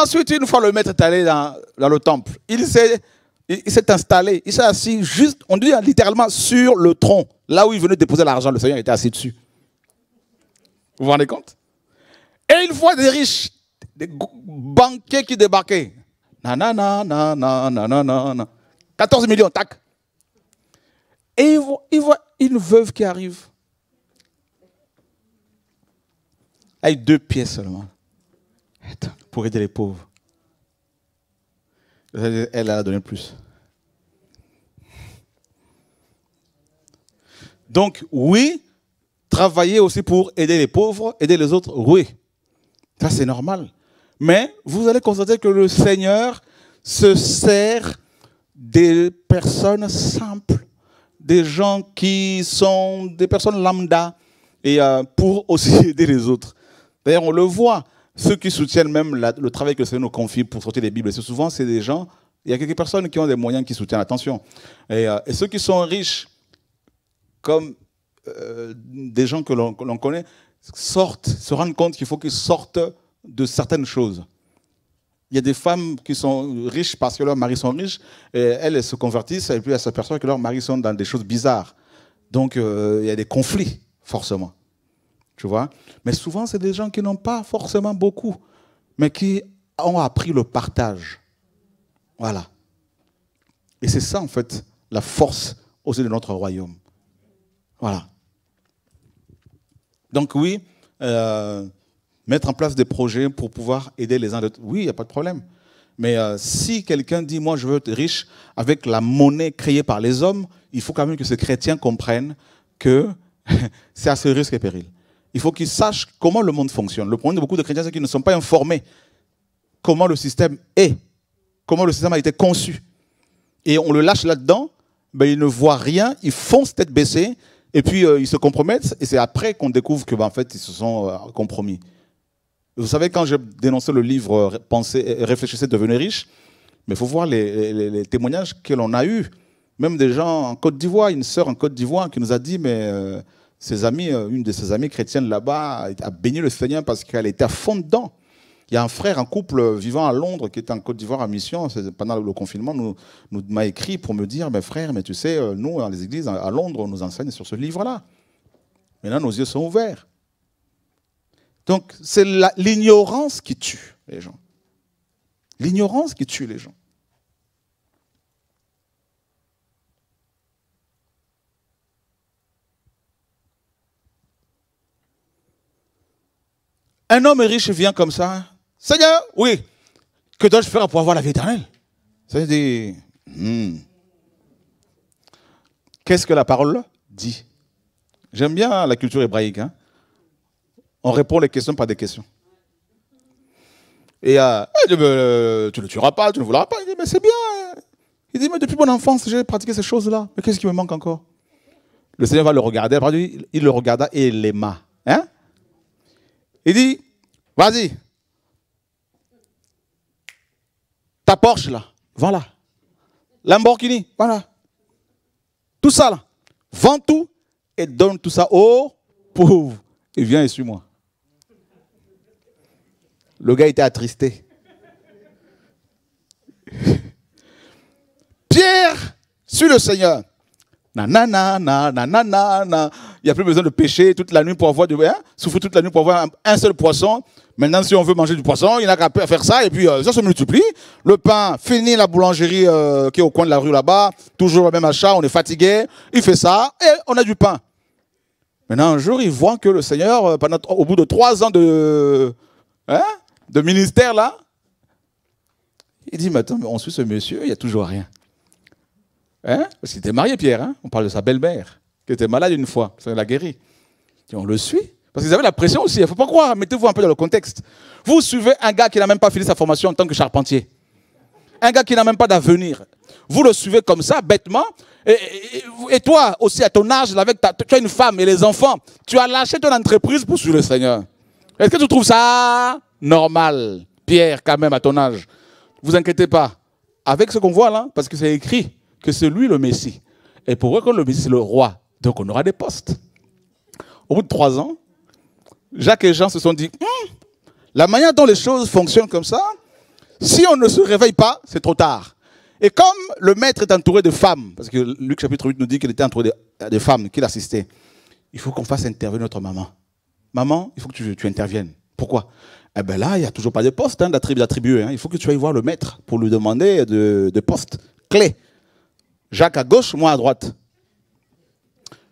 Ensuite, une fois le maître est allé dans, le temple, il s'est, installé, il s'est assis juste, on dit littéralement sur le tronc, là où il venait déposer l'argent, le Seigneur était assis dessus. Vous vous rendez compte Et une fois des riches, des banquiers qui débarquaient. 14 millions, tac. Et il voit, il voit une veuve qui arrive. Avec deux pièces seulement pour aider les pauvres. Elle, a donné plus. Donc, oui, travailler aussi pour aider les pauvres, aider les autres, oui. Ça, c'est normal. Mais vous allez constater que le Seigneur se sert des personnes simples, des gens qui sont des personnes lambda, et euh, pour aussi aider les autres. D'ailleurs, on le voit. Ceux qui soutiennent même le travail que le Seigneur nous confie pour sortir des Bibles, souvent c'est des gens, il y a quelques personnes qui ont des moyens qui soutiennent, attention. Et, euh, ceux qui sont riches, comme euh, des gens que l'on connaît, sortent, se rendent compte qu'il faut qu'ils sortent de certaines choses. Il y a des femmes qui sont riches parce que leurs maris sont riches, et elles, se convertissent, et puis elles s'aperçoivent que leurs maris sont dans des choses bizarres. Donc, euh, il y a des conflits, forcément. Tu vois Mais souvent, c'est des gens qui n'ont pas forcément beaucoup, mais qui ont appris le partage. Voilà. Et c'est ça, en fait, la force aussi de notre royaume. Voilà. Donc oui, euh, mettre en place des projets pour pouvoir aider les uns les autres, oui, il n'y a pas de problème. Mais euh, si quelqu'un dit, moi, je veux être riche avec la monnaie créée par les hommes, il faut quand même que ces chrétiens comprennent que c'est à ce risque et péril il faut qu'ils sachent comment le monde fonctionne. Le problème de beaucoup de chrétiens, c'est qu'ils ne sont pas informés comment le système est, comment le système a été conçu. Et on le lâche là-dedans, ben, ils ne voient rien, ils foncent tête baissée, et puis euh, ils se compromettent, et c'est après qu'on découvre qu'en ben, en fait, ils se sont euh, compromis. Vous savez, quand j'ai dénoncé le livre euh, Réfléchissez, devenez riche, mais il faut voir les, témoignages que l'on a eus. Même des gens en Côte d'Ivoire, une sœur en Côte d'Ivoire qui nous a dit, mais... Ses amis, euh, une de ses amies chrétiennes là-bas a béni le Seigneur parce qu'elle était à fond dedans. Il y a un frère, un couple vivant à Londres qui était en Côte d'Ivoire à mission pendant le confinement, nous, nous m'a écrit pour me dire, mais frère, mais tu sais, euh, nous, dans les églises à Londres, on nous enseigne sur ce livre-là. Mais là, nos yeux sont ouverts. Donc, c'est l'ignorance qui tue les gens. L'ignorance qui tue les gens. Un homme riche vient comme ça. Seigneur, oui, que dois-je faire pour avoir la vie éternelle Ça dit, hmm. qu'est-ce que la parole dit J'aime bien la culture hébraïque. Hein. On répond les questions par des questions. Et euh, il euh, tu ne le tueras pas, tu ne voudras pas. Il dit, mais c'est bien. Hein. Il dit, mais depuis mon enfance, j'ai pratiqué ces choses-là. Mais qu'est-ce qui me manque encore Le Seigneur va le regarder. Il le regarda et il l'aima. Hein il dit, vas-y, ta Porsche là, vends-la. Lamborghini, voilà. Tout ça là, vends tout et donne tout ça aux pauvres. Et viens et suis-moi. Le gars était attristé. Pierre suis le Seigneur. Nanana, nanana, nanana. Il n'y a plus besoin de pêcher toute la nuit pour avoir du, hein, souffrir toute la nuit pour avoir un, seul poisson. Maintenant, si on veut manger du poisson, il n'a a qu'à faire ça et puis euh, ça se multiplie. Le pain, finit la boulangerie euh, qui est au coin de la rue là-bas, toujours le même achat, on est fatigué, il fait ça et on a du pain. Maintenant, un jour, il voit que le Seigneur, euh, pendant, au bout de trois ans de, hein, de ministère là, il dit, mais on suit ce monsieur, il n'y a toujours rien. Hein Parce qu'il était marié, Pierre. Hein? on parle de sa belle-mère, qui était malade une fois. Ça l'a guéri. on le suit. Parce qu'ils avaient la pression aussi. Il faut pas Mettez-vous un peu dans le contexte. Vous suivez un gars qui n'a même pas fini sa formation en tant que charpentier. Un gars qui n'a même pas d'avenir. Vous le suivez comme ça, bêtement. Et, toi, aussi, à ton âge, avec ta, tu as une femme et les enfants. Tu as lâché ton entreprise pour suivre le Seigneur. Est-ce que tu trouves ça normal, Pierre, quand même, à ton âge Vous inquiétez pas. Avec ce qu'on voit là, parce que c'est écrit, que c'est lui le Messie. Et pour que le Messie, c'est le roi. Donc on aura des postes. Au bout de trois ans, Jacques et Jean se sont dit, hein? la manière dont les choses fonctionnent comme ça, si on ne se réveille pas, c'est trop tard. Et comme le maître est entouré de femmes, parce que Luc chapitre 8 nous dit qu'il était entouré de, femmes qui l'assistaient, il faut qu'on fasse intervenir notre maman. Maman, il faut que tu, interviennes. Pourquoi Eh bien là, il n'y a toujours pas de poste hein, d'attribuer. Hein. Il faut que tu ailles voir le maître pour lui demander de, postes clés. Jacques à gauche, moi à droite.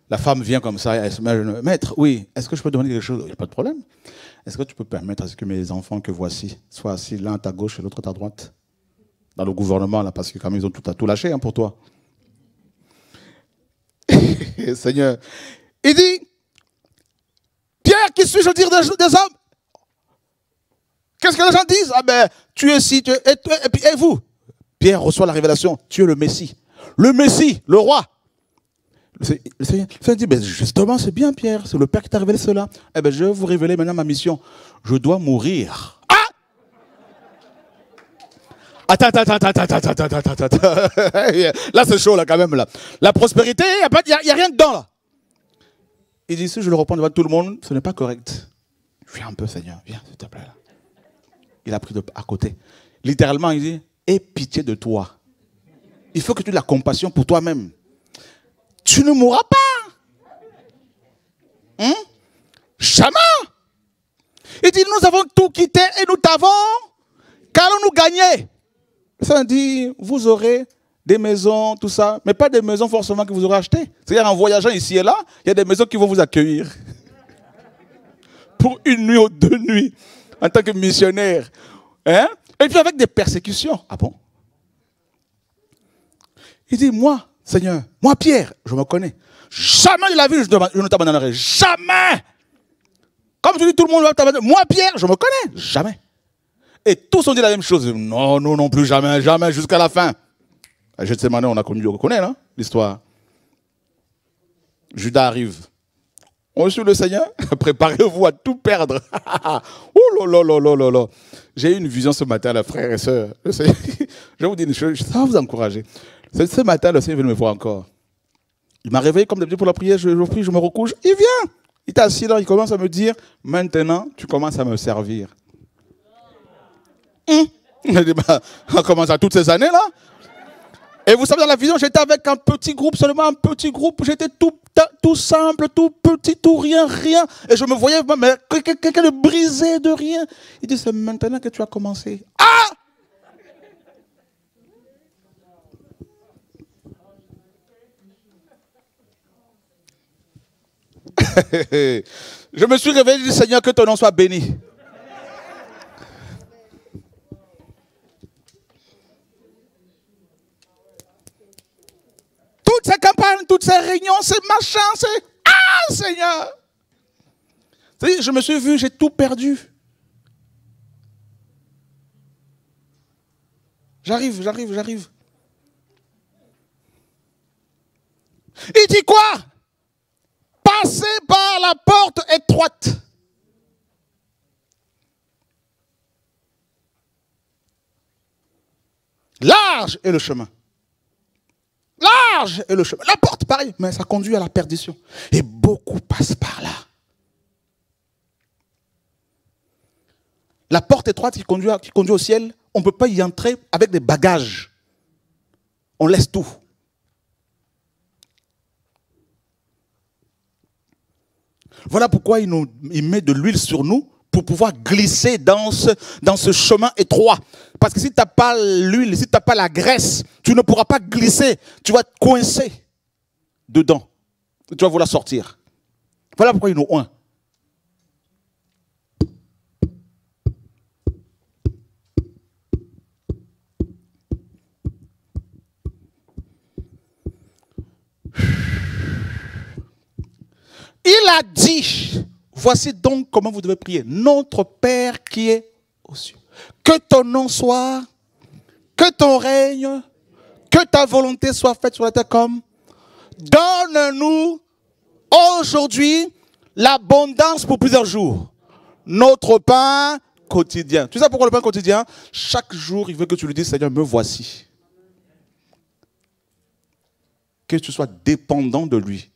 La femme vient comme ça, elle se met Maître, oui, est-ce que je peux demander quelque chose Il n'y a pas de problème. Est-ce que tu peux permettre à ce que mes enfants que voici soient assis l'un à ta gauche et l'autre à ta droite Dans le gouvernement, là, parce que quand ils ont tout, à tout lâché hein, pour toi. Seigneur, il dit Pierre, qui suis-je dire des, hommes Qu'est-ce que les gens disent Ah ben, tu es si, tu es, et, et vous Pierre reçoit la révélation tu es le Messie le Messie, le roi. Le Seigneur dit, justement, c'est bien Pierre, c'est le Père qui t'a révélé cela. Eh bien, je vais vous révéler maintenant ma mission. Je dois mourir. Ah Attends, attends, attends, attends, attends, là, c'est chaud, là, quand même, là. La prospérité, il n'y a, rien dedans, là. Il dit, si je le reprends devant tout le monde, ce n'est pas correct. Viens un peu, Seigneur, viens, s'il te plaît, là. Il a pris à côté. Littéralement, il dit, aie pitié de toi. Il faut que tu aies la compassion pour toi-même. Tu ne mourras pas. Hein? Jamais. Il dit, nous avons tout quitté et nous t'avons. Qu'allons-nous gagner Ça dire, vous aurez des maisons, tout ça, mais pas des maisons forcément que vous aurez achetées. C'est-à-dire en voyageant ici et là, il y a des maisons qui vont vous accueillir. Pour une nuit ou deux nuits, en tant que missionnaire. Hein? Et puis avec des persécutions. Ah bon il dit, moi, Seigneur, moi, Pierre, je me connais. Jamais de la vie, je ne t'abandonnerai. Jamais. Comme tu dis, tout le monde va t'abandonner. Moi, Pierre, je me connais. Jamais. Et tous ont dit la même chose. Non, non, non plus, jamais, jamais, jusqu'à la fin. sais, maintenant, on a connu, on connaît l'histoire. Judas arrive. On suit le Seigneur, préparez-vous à tout perdre. oh là là là J'ai eu une vision ce matin, là, frères et sœurs. Je vais vous dire une chose, ça va vous encourager. Ce matin, le Seigneur vient me voir encore. Il m'a réveillé comme d'habitude pour la prière, je, prie, je me recouche, il vient. Il est assis là, il commence à me dire, maintenant, tu commences à me servir. Hein? Il a dit bah, « on commence à toutes ces années là. Et vous savez, dans la vision, j'étais avec un petit groupe, seulement un petit groupe. J'étais tout, simple, tout petit, tout rien, rien. Et je me voyais quelqu'un de brisé, de rien. Il dit, c'est maintenant que tu as commencé. Ah je me suis réveillé je dit, Seigneur, que ton nom soit béni. Toutes ces campagnes, toutes ces réunions, ces machins, c'est « Ah, Seigneur Je me suis vu, j'ai tout perdu. J'arrive, j'arrive, j'arrive. Il dit quoi passer par la porte étroite. Large est le chemin. Large est le chemin. La porte, pareil, mais ça conduit à la perdition. Et beaucoup passent par là. La porte étroite qui conduit, qui conduit au ciel, on ne peut pas y entrer avec des bagages. On laisse tout. Voilà pourquoi il, nous, met de l'huile sur nous pour pouvoir glisser dans ce, dans ce chemin étroit. Parce que si tu n'as pas l'huile, si tu n'as pas la graisse, tu ne pourras pas glisser. Tu vas te coincer dedans. Tu vas vouloir sortir. Voilà pourquoi il nous oint. Il a dit, voici donc comment vous devez prier. Notre Père qui est aux cieux. Que ton nom soit, que ton règne, que ta volonté soit faite sur la terre comme. Donne-nous aujourd'hui l'abondance pour plusieurs jours. Notre pain quotidien. Tu sais pourquoi le pain quotidien Chaque jour, il veut que tu lui dises, Seigneur, me voici. Que tu sois dépendant de lui.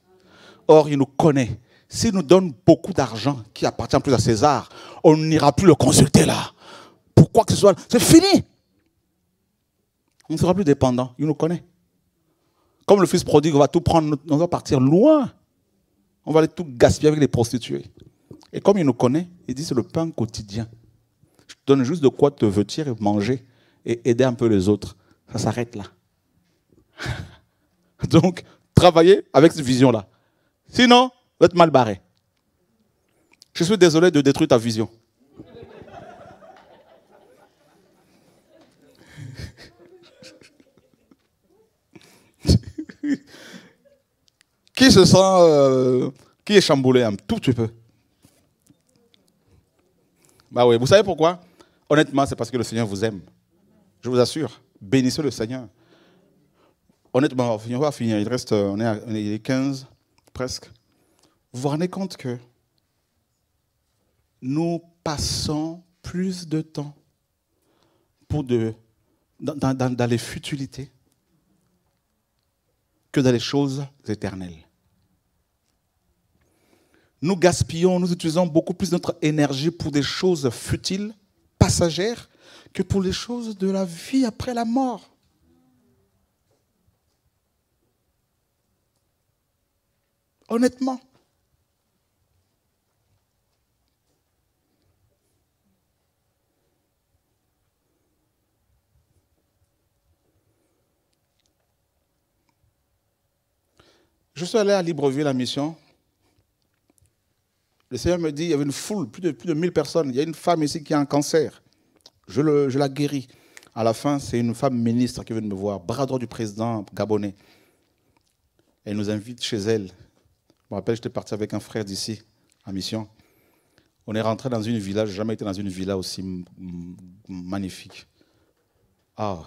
Or, il nous connaît. S'il nous donne beaucoup d'argent qui appartient plus à César, on n'ira plus le consulter là. Pourquoi que ce soit, c'est fini. On ne sera plus dépendant. Il nous connaît. Comme le fils prodigue, on va tout prendre, on va partir loin. On va aller tout gaspiller avec les prostituées. Et comme il nous connaît, il dit c'est le pain quotidien. Je te donne juste de quoi te vêtir et manger et aider un peu les autres. Ça s'arrête là. Donc, travailler avec cette vision-là. Sinon, vous êtes mal barré. Je suis désolé de détruire ta vision. qui se sent, euh, qui est chamboulé un hein? tout petit peu. Bah oui, vous savez pourquoi Honnêtement, c'est parce que le Seigneur vous aime. Je vous assure, bénissez le Seigneur. Honnêtement, on va finir, il reste, euh, on est, à, 15 presque, vous vous rendez compte que nous passons plus de temps pour dans, dans les futilités que dans les choses éternelles. Nous gaspillons, nous utilisons beaucoup plus notre énergie pour des choses futiles, passagères, que pour les choses de la vie après la mort. honnêtement. Je suis allé à Libreville, à mission. Le Seigneur me dit, il y avait une foule, plus de, plus de 1000 personnes. Il y a une femme ici qui a un cancer. Je, le, je la guéris. À la fin, c'est une femme ministre qui vient de me voir, bras droit du président gabonais. Elle nous invite chez elle me rappelle, j'étais parti avec un frère d'ici, en mission. On est rentré dans une villa, je n'ai jamais été dans une villa aussi magnifique. Ah,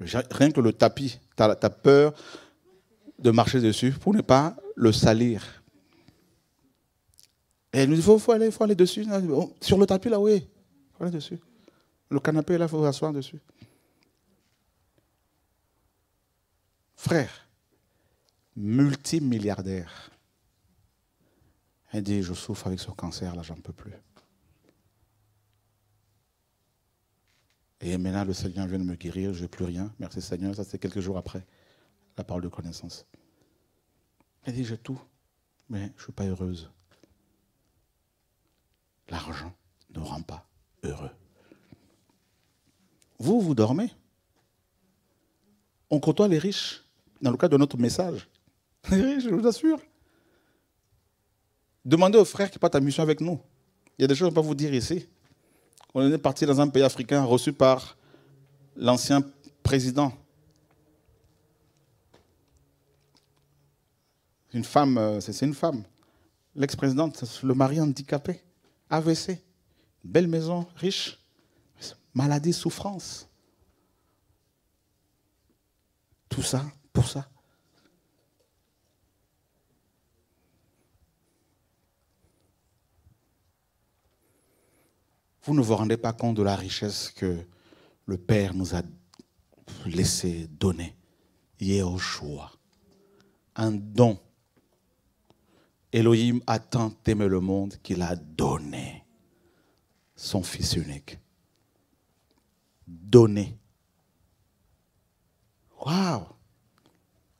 rien que le tapis, tu as, peur de marcher dessus pour ne pas le salir. Et il nous dit, faut, faut aller, faut aller dessus. Sur le tapis, là, oui. Faut aller dessus. Le canapé, là, il faut s'asseoir dessus. Frère, multimilliardaire. Elle eh, dit, je souffre avec ce cancer, là, j'en peux plus. Et maintenant, le Seigneur vient de me guérir, je n'ai plus rien. Merci Seigneur, ça c'est quelques jours après la parole de connaissance. Elle dit, j'ai tout, mais je ne suis pas heureuse. L'argent ne rend pas heureux. Vous, vous dormez. On côtoie les riches, dans le cas de notre message. Les riches, je vous assure. Demandez aux frères qui partent à mission avec nous. Il y a des choses qu'on peut pas vous dire ici. On est parti dans un pays africain reçu par l'ancien président. Une femme, euh, c'est une femme. L'ex-présidente, le mari handicapé, AVC, belle maison, riche, maladie, souffrance. Tout ça, pour ça. Vous ne vous rendez pas compte de la richesse que le Père nous a laissé donner. Yehoshua. Un don. Elohim a tant aimé le monde qu'il a donné son Fils unique. Donné. Waouh!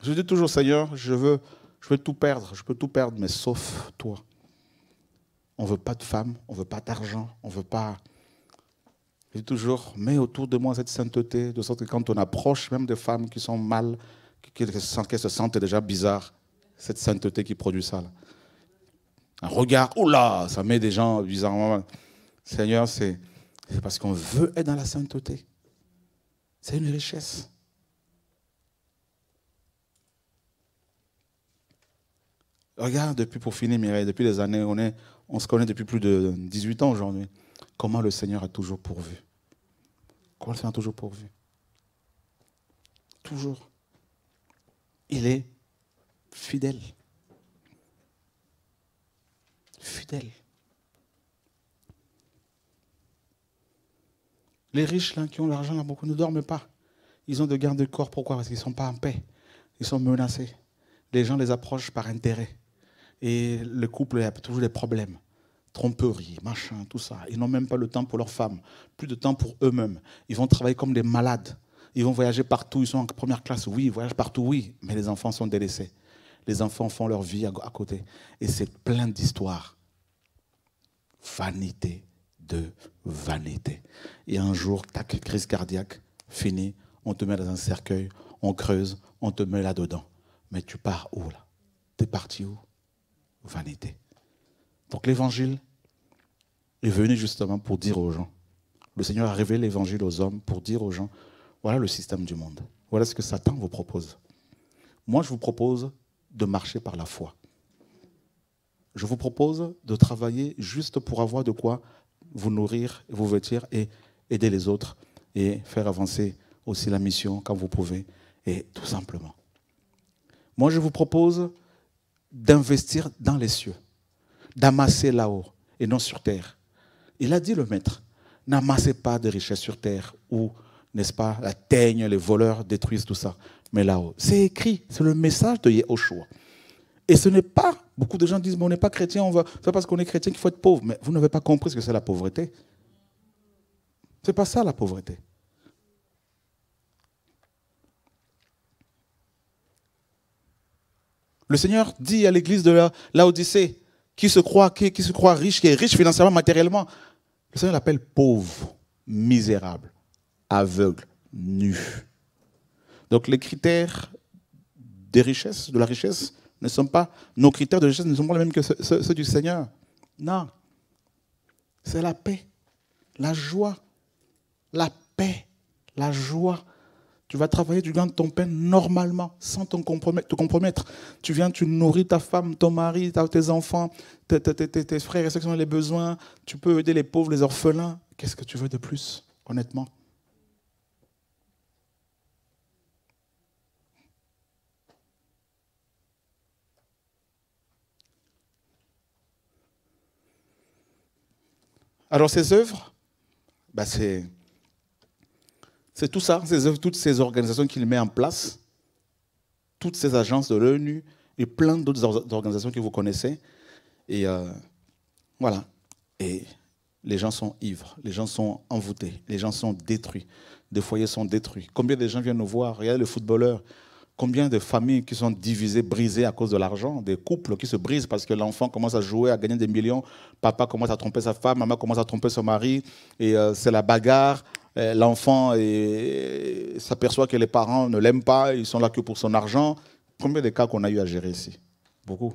Je dis toujours, Seigneur, je veux, je veux tout perdre, je peux tout perdre, mais sauf toi. On ne veut pas de femmes, on ne veut pas d'argent, on ne veut pas... Et toujours, mets autour de moi cette sainteté, de sorte que quand on approche même de femmes qui sont mal, qu'elles se sentent déjà bizarres, cette sainteté qui produit ça. Un regard, oh là, ça met des gens bizarrement. Seigneur, c'est parce qu'on veut être dans la sainteté. C'est une richesse. Regarde, depuis pour finir, Mireille, depuis des années, on est, on se connaît depuis plus de 18 ans aujourd'hui. Comment le Seigneur a toujours pourvu Comment le Seigneur a toujours pourvu Toujours. Il est fidèle. Fidèle. Les riches qui ont l'argent là, beaucoup ne dorment pas. Ils ont de garde-corps. Pourquoi Parce qu'ils ne sont pas en paix. Ils sont menacés. Les gens les approchent par intérêt. Et le couple a toujours des problèmes. Tromperie, machin, tout ça. Ils n'ont même pas le temps pour leurs femmes, plus de temps pour eux-mêmes. Ils vont travailler comme des malades. Ils vont voyager partout. Ils sont en première classe, oui, ils voyagent partout, oui. Mais les enfants sont délaissés. Les enfants font leur vie à côté. Et c'est plein d'histoires. Vanité de vanité. Et un jour, tac, crise cardiaque, fini, on te met dans un cercueil, on creuse, on te met là-dedans. Mais tu pars où là T'es parti où vanité. Donc l'évangile est venu justement pour dire aux gens, le Seigneur a révélé l'évangile aux hommes pour dire aux gens, voilà le système du monde, voilà ce que Satan vous propose. Moi, je vous propose de marcher par la foi. Je vous propose de travailler juste pour avoir de quoi vous nourrir, vous vêtir et aider les autres et faire avancer aussi la mission quand vous pouvez et tout simplement. Moi, je vous propose d'investir dans les cieux, d'amasser là-haut et non sur terre. Il a dit le maître, n'amassez pas de richesses sur terre où, n'est-ce pas, la teigne, les voleurs détruisent tout ça, mais là-haut. C'est écrit, c'est le message de Yehoshua. Et ce n'est pas, beaucoup de gens disent, mais on n'est pas chrétien, on va, c'est parce qu'on est chrétien qu'il faut être pauvre. Mais vous n'avez pas compris ce que c'est la pauvreté. C'est pas ça la pauvreté. Le Seigneur dit à l'église de la Odyssée, qui se croit, qui, se croit riche, qui est riche financièrement, matériellement, le Seigneur l'appelle pauvre, misérable, aveugle, nu. Donc les critères des richesses, de la richesse, ne sont pas, nos critères de richesse ne sont pas les mêmes que ceux du Seigneur. Non. C'est la paix, la joie, la paix, la joie, tu vas travailler, du tu de ton pain normalement, sans te compromettre. Tu viens, tu nourris ta femme, ton mari, tes enfants, tes, tes, frères et ceux qui ont les besoins. Tu peux aider les pauvres, les orphelins. Qu'est-ce que tu veux de plus, honnêtement Alors ces œuvres, bah, c'est c'est tout ça, toutes ces organisations qu'il met en place, toutes ces agences de l'ONU et plein d'autres organisations que vous connaissez. Et euh, voilà. Et les gens sont ivres, les gens sont envoûtés, les gens sont détruits, des foyers sont détruits. Combien de gens viennent nous voir Regardez le footballeur. Combien de familles qui sont divisées, brisées à cause de l'argent, des couples qui se brisent parce que l'enfant commence à jouer, à gagner des millions, papa commence à tromper sa femme, maman commence à tromper son mari, et euh, c'est la bagarre, euh, l'enfant euh, s'aperçoit que les parents ne l'aiment pas, ils sont là que pour son argent. Combien de cas qu'on a eu à gérer ici Beaucoup.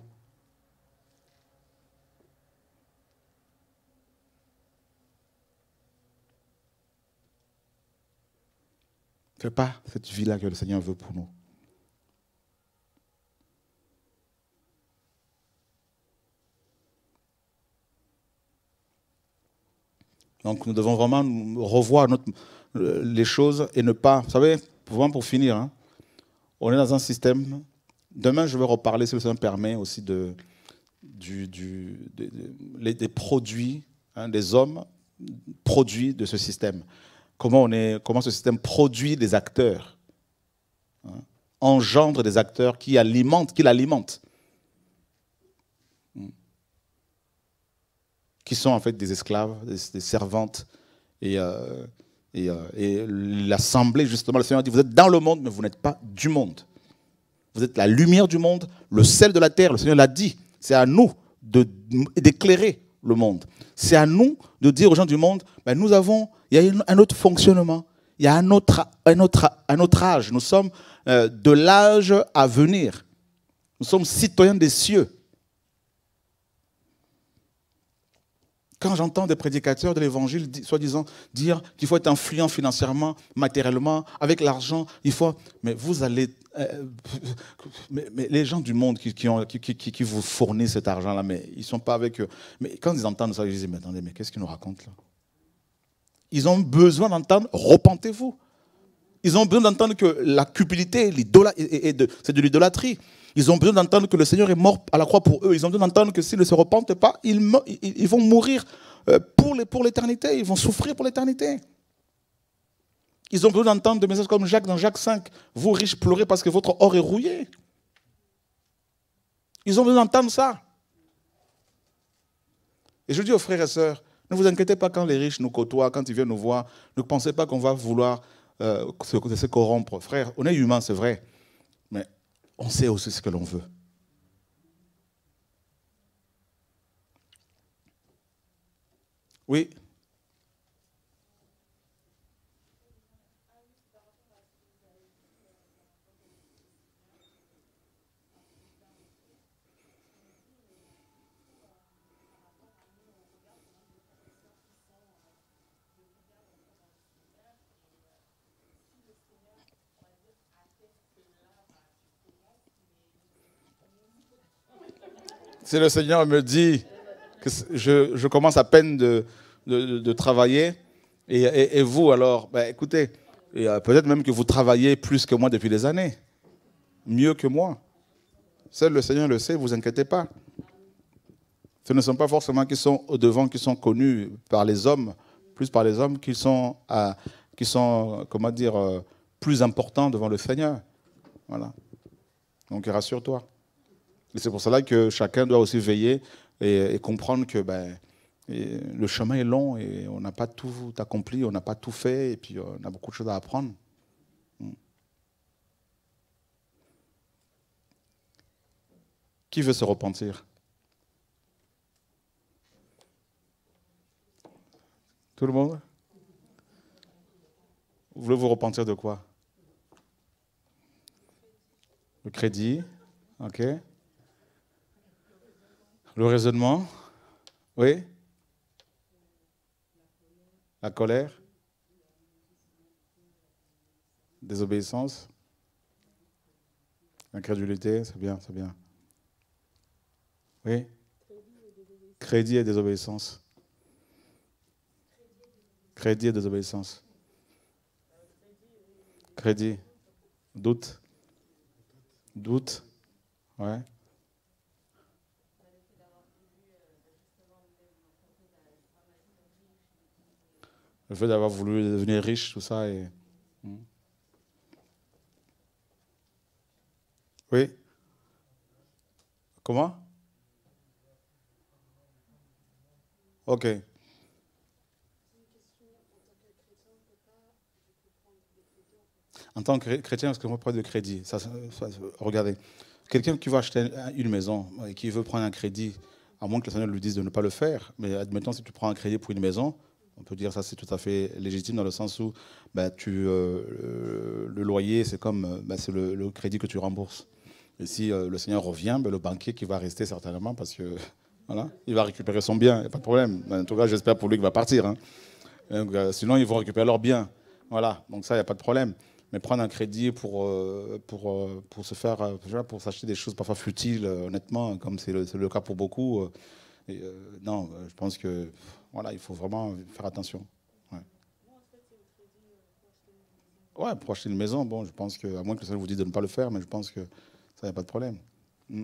Fais pas cette vie-là que le Seigneur veut pour nous. Donc nous devons vraiment revoir euh, les choses et ne pas. Vous savez, vraiment pour finir, hein, on est dans un système. Demain, je vais reparler, si ça me permet, aussi de, des produits, hein, des hommes produits de ce système. Comment, on est, comment ce système produit des acteurs, hein, engendre des acteurs qui alimentent, qui l'alimentent. qui sont en fait des esclaves, des, servantes. Et, euh, euh, et, l'assemblée, justement, le Seigneur dit, vous êtes dans le monde, mais vous n'êtes pas du monde. Vous êtes la lumière du monde, le sel de la terre. Le Seigneur l'a dit. C'est à nous d'éclairer le monde. C'est à nous de dire aux gens du monde, ben, nous avons, il y a un autre fonctionnement. Il y a un autre, un autre, un autre âge. Nous sommes euh, de l'âge à venir. Nous sommes citoyens des cieux. Quand j'entends des prédicateurs de l'évangile, soi-disant, dire qu'il faut être influent financièrement, matériellement, avec l'argent, il faut. Mais vous allez. Euh, mais, les gens du monde qui, qui vous fournissent cet argent-là, mais ils ne sont pas avec eux. Mais quand ils entendent ça, ils disent Mais attendez, mais qu'est-ce qu'ils nous racontent là Ils ont besoin d'entendre Repentez-vous. Ils ont besoin d'entendre que la cupidité, c'est de l'idolâtrie. Ils ont besoin d'entendre que le Seigneur est mort à la croix pour eux. Ils ont besoin d'entendre que s'ils ne se repentent pas, ils, vont mourir euh, pour l'éternité. Ils vont souffrir pour l'éternité. Ils ont besoin d'entendre des messages comme Jacques dans Jacques 5. Vous riches pleurez parce que votre or est rouillé. Ils ont besoin d'entendre ça. Et je dis aux frères et sœurs, ne vous inquiétez pas quand les riches nous côtoient, quand ils viennent nous voir. Ne pensez pas qu'on va vouloir euh, se, se corrompre. Frère, on est humain, c'est vrai on sait aussi ce que l'on veut. Oui. Si le Seigneur me dit que je, commence à peine de, travailler, et, vous alors, ben, écoutez, euh, peut-être même que vous travaillez plus que moi depuis des années, mieux que moi. Seul le Seigneur le sait, vous inquiétez pas. Ce ne sont pas forcément qui sont au devant, qui sont connus par les hommes, plus par les hommes, qui sont, à, qui sont comment dire, euh, plus importants devant le Seigneur. Voilà. Donc rassure-toi. Et c'est pour cela que chacun doit aussi veiller et, comprendre que ben, le chemin est long et on n'a pas tout accompli, on n'a pas tout fait et puis euh, on a beaucoup de choses à apprendre. Hmm. Qui veut se repentir Tout le monde Vous voulez vous repentir de quoi Le crédit, ok le raisonnement Oui La colère Désobéissance Incrédulité, c'est bien, c'est bien. Oui Crédit et désobéissance. Crédit et désobéissance. Crédit. Doute. Doute. Ouais. le fait d'avoir voulu devenir riche, tout ça. Et... Hmm. Oui Comment Ok. En tant que chrétien, est-ce que peut prendre de crédit. regardez, quelqu'un qui veut acheter une maison et qui veut prendre un crédit, à moins que le Seigneur lui dise de ne pas le faire, mais admettons, si tu prends un crédit pour une maison, on peut dire ça, c'est tout à fait légitime dans le sens où bah, euh, le loyer, c'est comme euh, bah, c'est le, crédit que tu rembourses. Et si euh, le Seigneur revient, bah, le banquier qui va rester certainement parce que voilà, il va récupérer son bien, il a pas de problème. En tout cas, j'espère pour lui qu'il va partir. Hein. sinon, ils vont récupérer leur bien. Voilà, donc ça, il n'y a pas de problème. Mais prendre un crédit pour, pour, pour se faire, pour s'acheter des choses parfois futiles, honnêtement, comme c'est le, cas pour beaucoup, et, non, je pense que voilà, il faut vraiment faire attention. Ouais. ouais, pour acheter une maison, bon, je pense que, à moins que ça vous dise de ne pas le faire, mais je pense que ça n'a pas de problème. Hmm.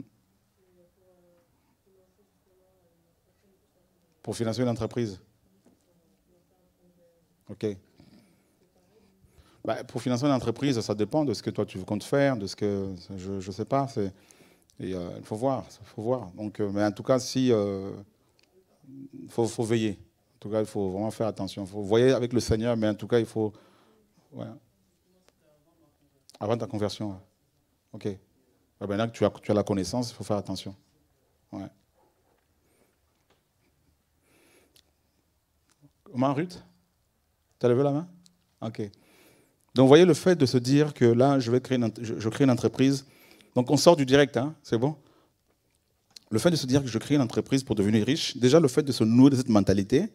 Pour financer une entreprise Ok. Bah, pour financer une entreprise, ça dépend de ce que toi tu comptes faire, de ce que je ne sais pas. Euh, il faut voir, faut voir. Donc, euh, mais en tout cas, si euh, il faut, veiller. En tout cas, il faut vraiment faire attention. Il faut voyez avec le Seigneur, mais en tout cas, il faut. Avant ta conversion. Ok. Bah, maintenant que tu as, tu as la connaissance, il faut faire attention. Ouais. Comment, Ruth Tu as levé la main Ok. Donc, vous voyez le fait de se dire que là, je, vais créer une, crée une entreprise. Donc, on sort du direct, hein, c'est bon le fait de se dire que je crée une entreprise pour devenir riche, déjà le fait de se nouer de cette mentalité,